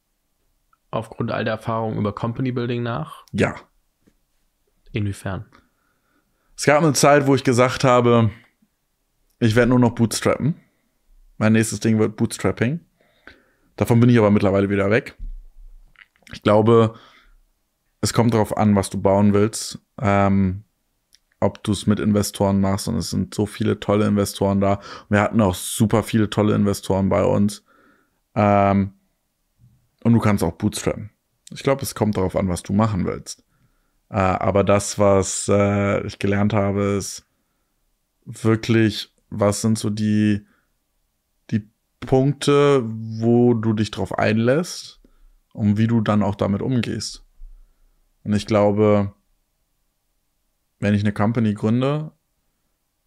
aufgrund all der Erfahrungen über Company Building nach? Ja. Inwiefern? Es gab eine Zeit, wo ich gesagt habe, ich werde nur noch bootstrappen. Mein nächstes Ding wird Bootstrapping. Davon bin ich aber mittlerweile wieder weg. Ich glaube, es kommt darauf an, was du bauen willst. Ähm, ob du es mit Investoren machst. Und es sind so viele tolle Investoren da. Wir hatten auch super viele tolle Investoren bei uns. Ähm, und du kannst auch bootstrappen. Ich glaube, es kommt darauf an, was du machen willst. Äh, aber das, was äh, ich gelernt habe, ist wirklich, was sind so die, die Punkte, wo du dich drauf einlässt und wie du dann auch damit umgehst. Und ich glaube, wenn ich eine Company gründe,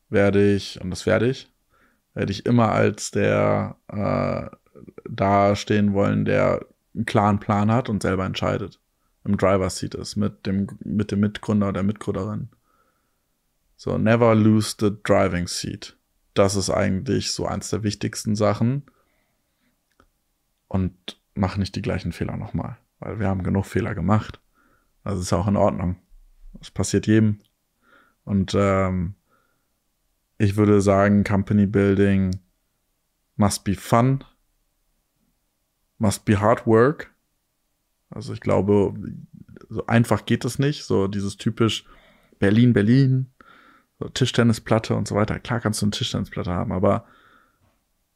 werde ich, und das werde ich, werde ich immer als der äh, dastehen wollen, der einen klaren Plan hat und selber entscheidet im Driver's Seat ist mit dem, mit dem Mitgründer oder Mitgründerin. So, never lose the driving seat. Das ist eigentlich so eins der wichtigsten Sachen. Und mach nicht die gleichen Fehler nochmal, weil wir haben genug Fehler gemacht. Das ist auch in Ordnung. Das passiert jedem. Und ähm, ich würde sagen, Company Building must be fun, must be hard work also ich glaube, so einfach geht es nicht. So dieses typisch Berlin, Berlin, so Tischtennisplatte und so weiter. Klar kannst du eine Tischtennisplatte haben, aber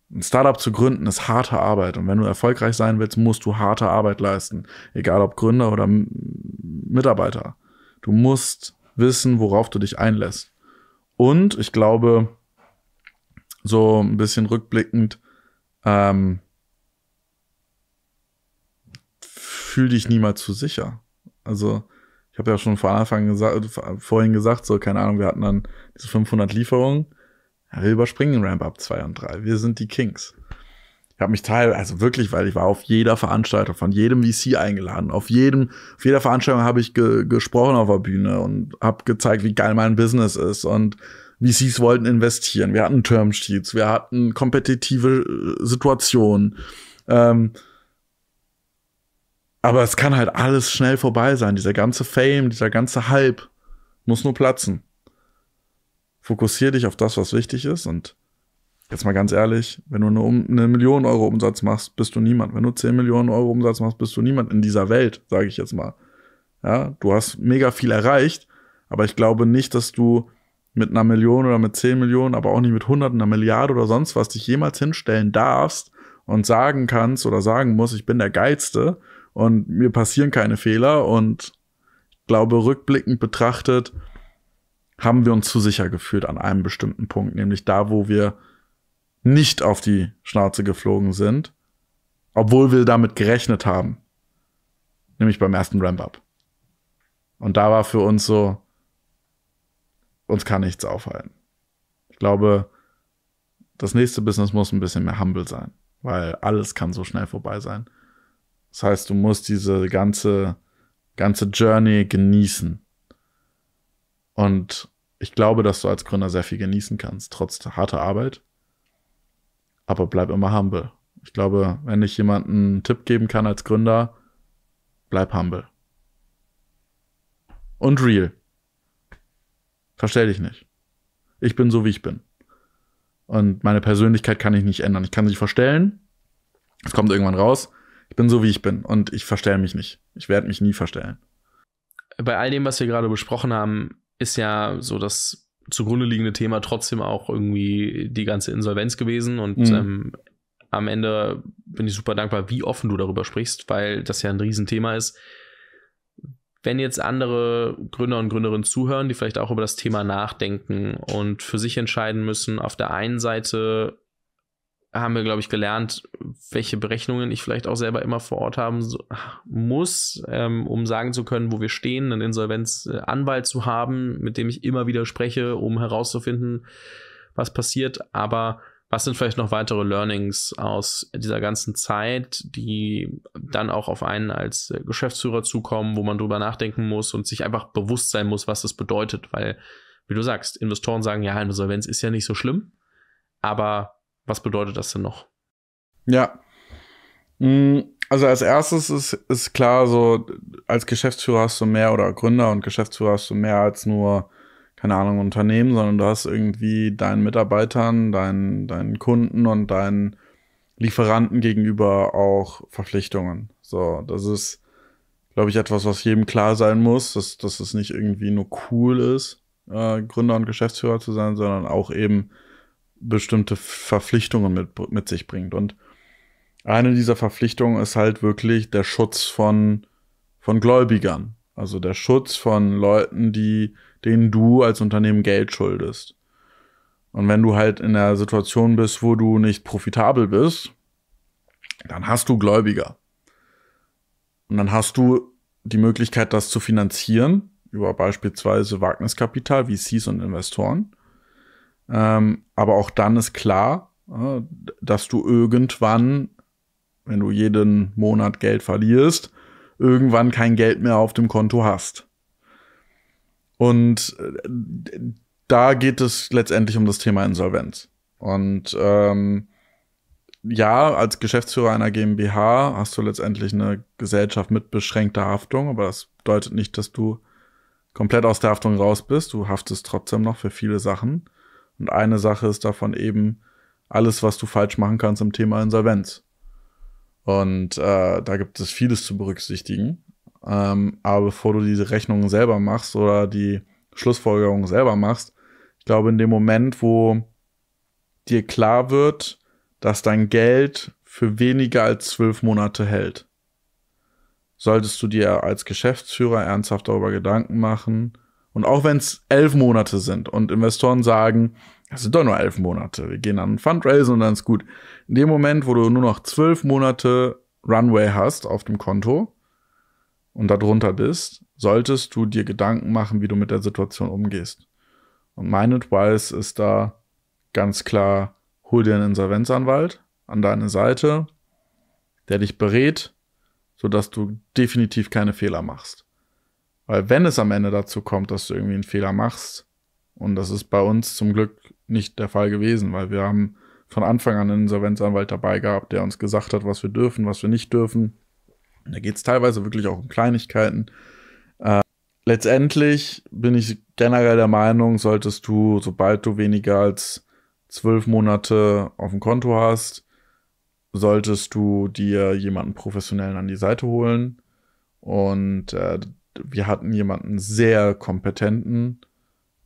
ein Startup zu gründen ist harte Arbeit. Und wenn du erfolgreich sein willst, musst du harte Arbeit leisten. Egal ob Gründer oder Mitarbeiter. Du musst wissen, worauf du dich einlässt. Und ich glaube, so ein bisschen rückblickend, ähm, fühl dich niemals zu sicher. Also, ich habe ja schon äh, vor Anfang gesagt, vorhin gesagt, so, keine Ahnung, wir hatten dann diese 500 Lieferungen. Ja, wir überspringen Ramp-Up 2 und 3. Wir sind die Kings. Ich habe mich teil, also wirklich, weil ich war auf jeder Veranstaltung, von jedem VC eingeladen. Auf jedem, auf jeder Veranstaltung habe ich ge gesprochen auf der Bühne und habe gezeigt, wie geil mein Business ist und VCs wollten investieren. Wir hatten Termsheets, wir hatten kompetitive äh, Situationen. Ähm, aber es kann halt alles schnell vorbei sein. Dieser ganze Fame, dieser ganze Hype muss nur platzen. Fokussier dich auf das, was wichtig ist. Und jetzt mal ganz ehrlich, wenn du eine, eine Million Euro Umsatz machst, bist du niemand. Wenn du 10 Millionen Euro Umsatz machst, bist du niemand in dieser Welt, sage ich jetzt mal. Ja, du hast mega viel erreicht, aber ich glaube nicht, dass du mit einer Million oder mit 10 Millionen, aber auch nicht mit 100, einer Milliarde oder sonst was dich jemals hinstellen darfst und sagen kannst oder sagen musst, ich bin der Geilste, und mir passieren keine Fehler und ich glaube, rückblickend betrachtet haben wir uns zu sicher gefühlt an einem bestimmten Punkt, nämlich da, wo wir nicht auf die Schnauze geflogen sind, obwohl wir damit gerechnet haben, nämlich beim ersten Ramp-Up. Und da war für uns so, uns kann nichts aufhalten. Ich glaube, das nächste Business muss ein bisschen mehr humble sein, weil alles kann so schnell vorbei sein. Das heißt, du musst diese ganze, ganze Journey genießen. Und ich glaube, dass du als Gründer sehr viel genießen kannst, trotz harter Arbeit. Aber bleib immer humble. Ich glaube, wenn ich jemanden einen Tipp geben kann als Gründer, bleib humble. Und real. Verstell dich nicht. Ich bin so, wie ich bin. Und meine Persönlichkeit kann ich nicht ändern. Ich kann sie verstellen. Es kommt irgendwann raus ich bin so, wie ich bin und ich verstelle mich nicht. Ich werde mich nie verstellen. Bei all dem, was wir gerade besprochen haben, ist ja so das zugrunde liegende Thema trotzdem auch irgendwie die ganze Insolvenz gewesen und mhm. ähm, am Ende bin ich super dankbar, wie offen du darüber sprichst, weil das ja ein Riesenthema ist. Wenn jetzt andere Gründer und Gründerinnen zuhören, die vielleicht auch über das Thema nachdenken und für sich entscheiden müssen, auf der einen Seite haben wir, glaube ich, gelernt, welche Berechnungen ich vielleicht auch selber immer vor Ort haben so, muss, ähm, um sagen zu können, wo wir stehen, einen Insolvenzanwalt äh, zu haben, mit dem ich immer wieder spreche, um herauszufinden, was passiert. Aber was sind vielleicht noch weitere Learnings aus dieser ganzen Zeit, die dann auch auf einen als äh, Geschäftsführer zukommen, wo man drüber nachdenken muss und sich einfach bewusst sein muss, was das bedeutet, weil, wie du sagst, Investoren sagen, ja, Insolvenz ist ja nicht so schlimm, aber was bedeutet das denn noch? Ja. Mm, also als erstes ist, ist klar, so als Geschäftsführer hast du mehr oder Gründer und Geschäftsführer hast du mehr als nur, keine Ahnung, Unternehmen, sondern du hast irgendwie deinen Mitarbeitern, deinen, deinen Kunden und deinen Lieferanten gegenüber auch Verpflichtungen. So, das ist, glaube ich, etwas, was jedem klar sein muss, dass, dass es nicht irgendwie nur cool ist, äh, Gründer und Geschäftsführer zu sein, sondern auch eben bestimmte Verpflichtungen mit, mit sich bringt. Und eine dieser Verpflichtungen ist halt wirklich der Schutz von, von Gläubigern. Also der Schutz von Leuten, die, denen du als Unternehmen Geld schuldest. Und wenn du halt in der Situation bist, wo du nicht profitabel bist, dann hast du Gläubiger. Und dann hast du die Möglichkeit, das zu finanzieren, über beispielsweise Wagniskapital, VCs und Investoren. Ähm, aber auch dann ist klar, äh, dass du irgendwann, wenn du jeden Monat Geld verlierst, irgendwann kein Geld mehr auf dem Konto hast. Und äh, da geht es letztendlich um das Thema Insolvenz. Und ähm, ja, als Geschäftsführer einer GmbH hast du letztendlich eine Gesellschaft mit beschränkter Haftung, aber das bedeutet nicht, dass du komplett aus der Haftung raus bist. Du haftest trotzdem noch für viele Sachen. Und eine Sache ist davon eben alles, was du falsch machen kannst im Thema Insolvenz. Und äh, da gibt es vieles zu berücksichtigen. Ähm, aber bevor du diese Rechnungen selber machst oder die Schlussfolgerungen selber machst, ich glaube, in dem Moment, wo dir klar wird, dass dein Geld für weniger als zwölf Monate hält, solltest du dir als Geschäftsführer ernsthaft darüber Gedanken machen, und auch wenn es elf Monate sind und Investoren sagen, das sind doch nur elf Monate, wir gehen an einen Fundraising und dann ist gut. In dem Moment, wo du nur noch zwölf Monate Runway hast auf dem Konto und darunter bist, solltest du dir Gedanken machen, wie du mit der Situation umgehst. Und mein Advice ist da ganz klar, hol dir einen Insolvenzanwalt an deine Seite, der dich berät, sodass du definitiv keine Fehler machst. Weil wenn es am Ende dazu kommt, dass du irgendwie einen Fehler machst, und das ist bei uns zum Glück nicht der Fall gewesen, weil wir haben von Anfang an einen Insolvenzanwalt dabei gehabt, der uns gesagt hat, was wir dürfen, was wir nicht dürfen. Da geht es teilweise wirklich auch um Kleinigkeiten. Äh, letztendlich bin ich generell der Meinung, solltest du, sobald du weniger als zwölf Monate auf dem Konto hast, solltest du dir jemanden professionellen an die Seite holen. Und äh, wir hatten jemanden sehr kompetenten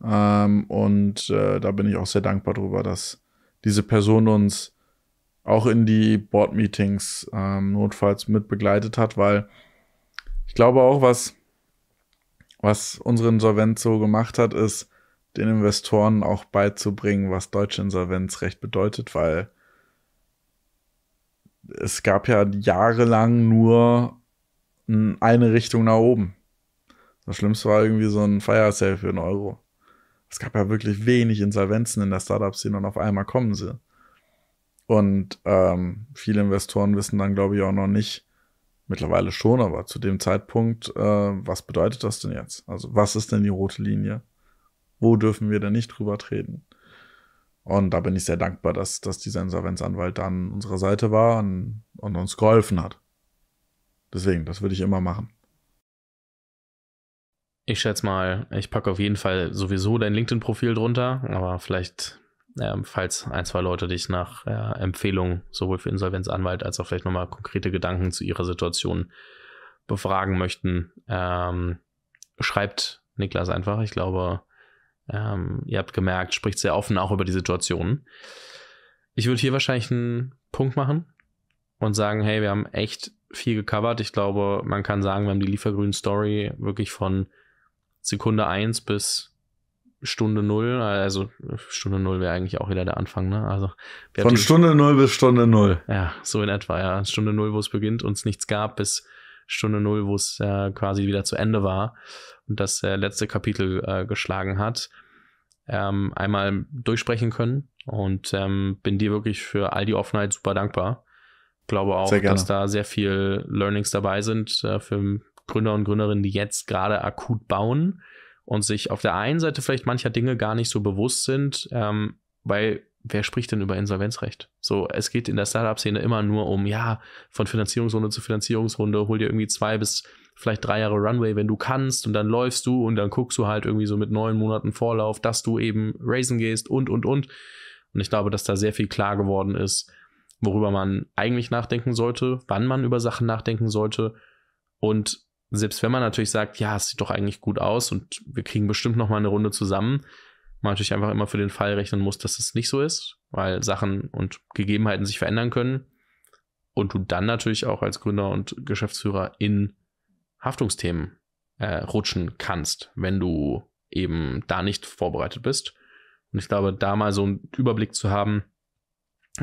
ähm, und äh, da bin ich auch sehr dankbar drüber, dass diese Person uns auch in die Board-Meetings ähm, notfalls mit begleitet hat, weil ich glaube auch, was, was unsere Insolvenz so gemacht hat, ist, den Investoren auch beizubringen, was deutsche Insolvenzrecht bedeutet, weil es gab ja jahrelang nur eine Richtung nach oben. Das Schlimmste war irgendwie so ein Fire Sale für einen Euro. Es gab ja wirklich wenig Insolvenzen in der Startup-Szene und auf einmal kommen sie. Und ähm, viele Investoren wissen dann, glaube ich, auch noch nicht, mittlerweile schon, aber zu dem Zeitpunkt, äh, was bedeutet das denn jetzt? Also was ist denn die rote Linie? Wo dürfen wir denn nicht drüber treten? Und da bin ich sehr dankbar, dass, dass dieser Insolvenzanwalt dann unserer Seite war und, und uns geholfen hat. Deswegen, das würde ich immer machen. Ich schätze mal, ich packe auf jeden Fall sowieso dein LinkedIn-Profil drunter, aber vielleicht, ähm, falls ein, zwei Leute dich nach äh, Empfehlungen sowohl für Insolvenzanwalt als auch vielleicht nochmal konkrete Gedanken zu ihrer Situation befragen möchten, ähm, schreibt Niklas einfach. Ich glaube, ähm, ihr habt gemerkt, spricht sehr offen auch über die Situation. Ich würde hier wahrscheinlich einen Punkt machen und sagen, hey, wir haben echt viel gecovert. Ich glaube, man kann sagen, wir haben die Liefergrün-Story wirklich von Sekunde 1 bis Stunde 0, also Stunde 0 wäre eigentlich auch wieder der Anfang, ne? Also Von Stunde 0 bis Stunde 0. Ja, so in etwa, ja. Stunde 0, wo es beginnt und es nichts gab, bis Stunde 0, wo es äh, quasi wieder zu Ende war und das äh, letzte Kapitel äh, geschlagen hat. Ähm, einmal durchsprechen können und ähm, bin dir wirklich für all die Offenheit super dankbar. Glaube auch, dass da sehr viel Learnings dabei sind äh, für Gründer und Gründerinnen, die jetzt gerade akut bauen und sich auf der einen Seite vielleicht mancher Dinge gar nicht so bewusst sind, ähm, weil wer spricht denn über Insolvenzrecht? So, es geht in der Startup-Szene immer nur um, ja, von Finanzierungsrunde zu Finanzierungsrunde, hol dir irgendwie zwei bis vielleicht drei Jahre Runway, wenn du kannst, und dann läufst du und dann guckst du halt irgendwie so mit neun Monaten Vorlauf, dass du eben raisen gehst und, und, und. Und ich glaube, dass da sehr viel klar geworden ist, worüber man eigentlich nachdenken sollte, wann man über Sachen nachdenken sollte und selbst wenn man natürlich sagt, ja, es sieht doch eigentlich gut aus und wir kriegen bestimmt noch mal eine Runde zusammen, man natürlich einfach immer für den Fall rechnen muss, dass es nicht so ist, weil Sachen und Gegebenheiten sich verändern können und du dann natürlich auch als Gründer und Geschäftsführer in Haftungsthemen äh, rutschen kannst, wenn du eben da nicht vorbereitet bist. Und ich glaube, da mal so einen Überblick zu haben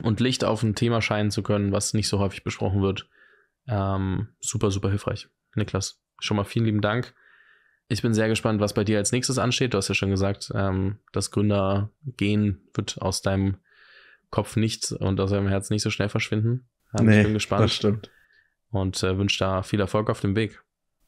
und Licht auf ein Thema scheinen zu können, was nicht so häufig besprochen wird, ähm, super, super hilfreich. Niklas, schon mal vielen lieben Dank. Ich bin sehr gespannt, was bei dir als nächstes ansteht. Du hast ja schon gesagt, ähm, das Gründergehen wird aus deinem Kopf nicht und aus deinem Herz nicht so schnell verschwinden. Ähm, nee, ich bin gespannt. Das stimmt. Und äh, wünsche da viel Erfolg auf dem Weg.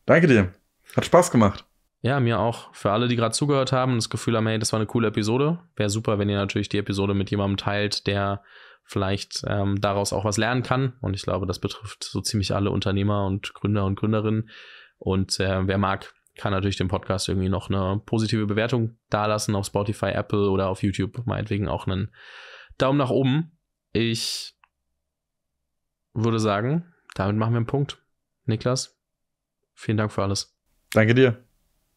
Danke dir. Hat Spaß gemacht. Ja, mir auch. Für alle, die gerade zugehört haben und das Gefühl haben, hey, das war eine coole Episode, wäre super, wenn ihr natürlich die Episode mit jemandem teilt, der vielleicht ähm, daraus auch was lernen kann. Und ich glaube, das betrifft so ziemlich alle Unternehmer und Gründer und Gründerinnen. Und äh, wer mag, kann natürlich dem Podcast irgendwie noch eine positive Bewertung dalassen auf Spotify, Apple oder auf YouTube. Meinetwegen auch einen Daumen nach oben. Ich würde sagen, damit machen wir einen Punkt. Niklas, vielen Dank für alles. Danke dir.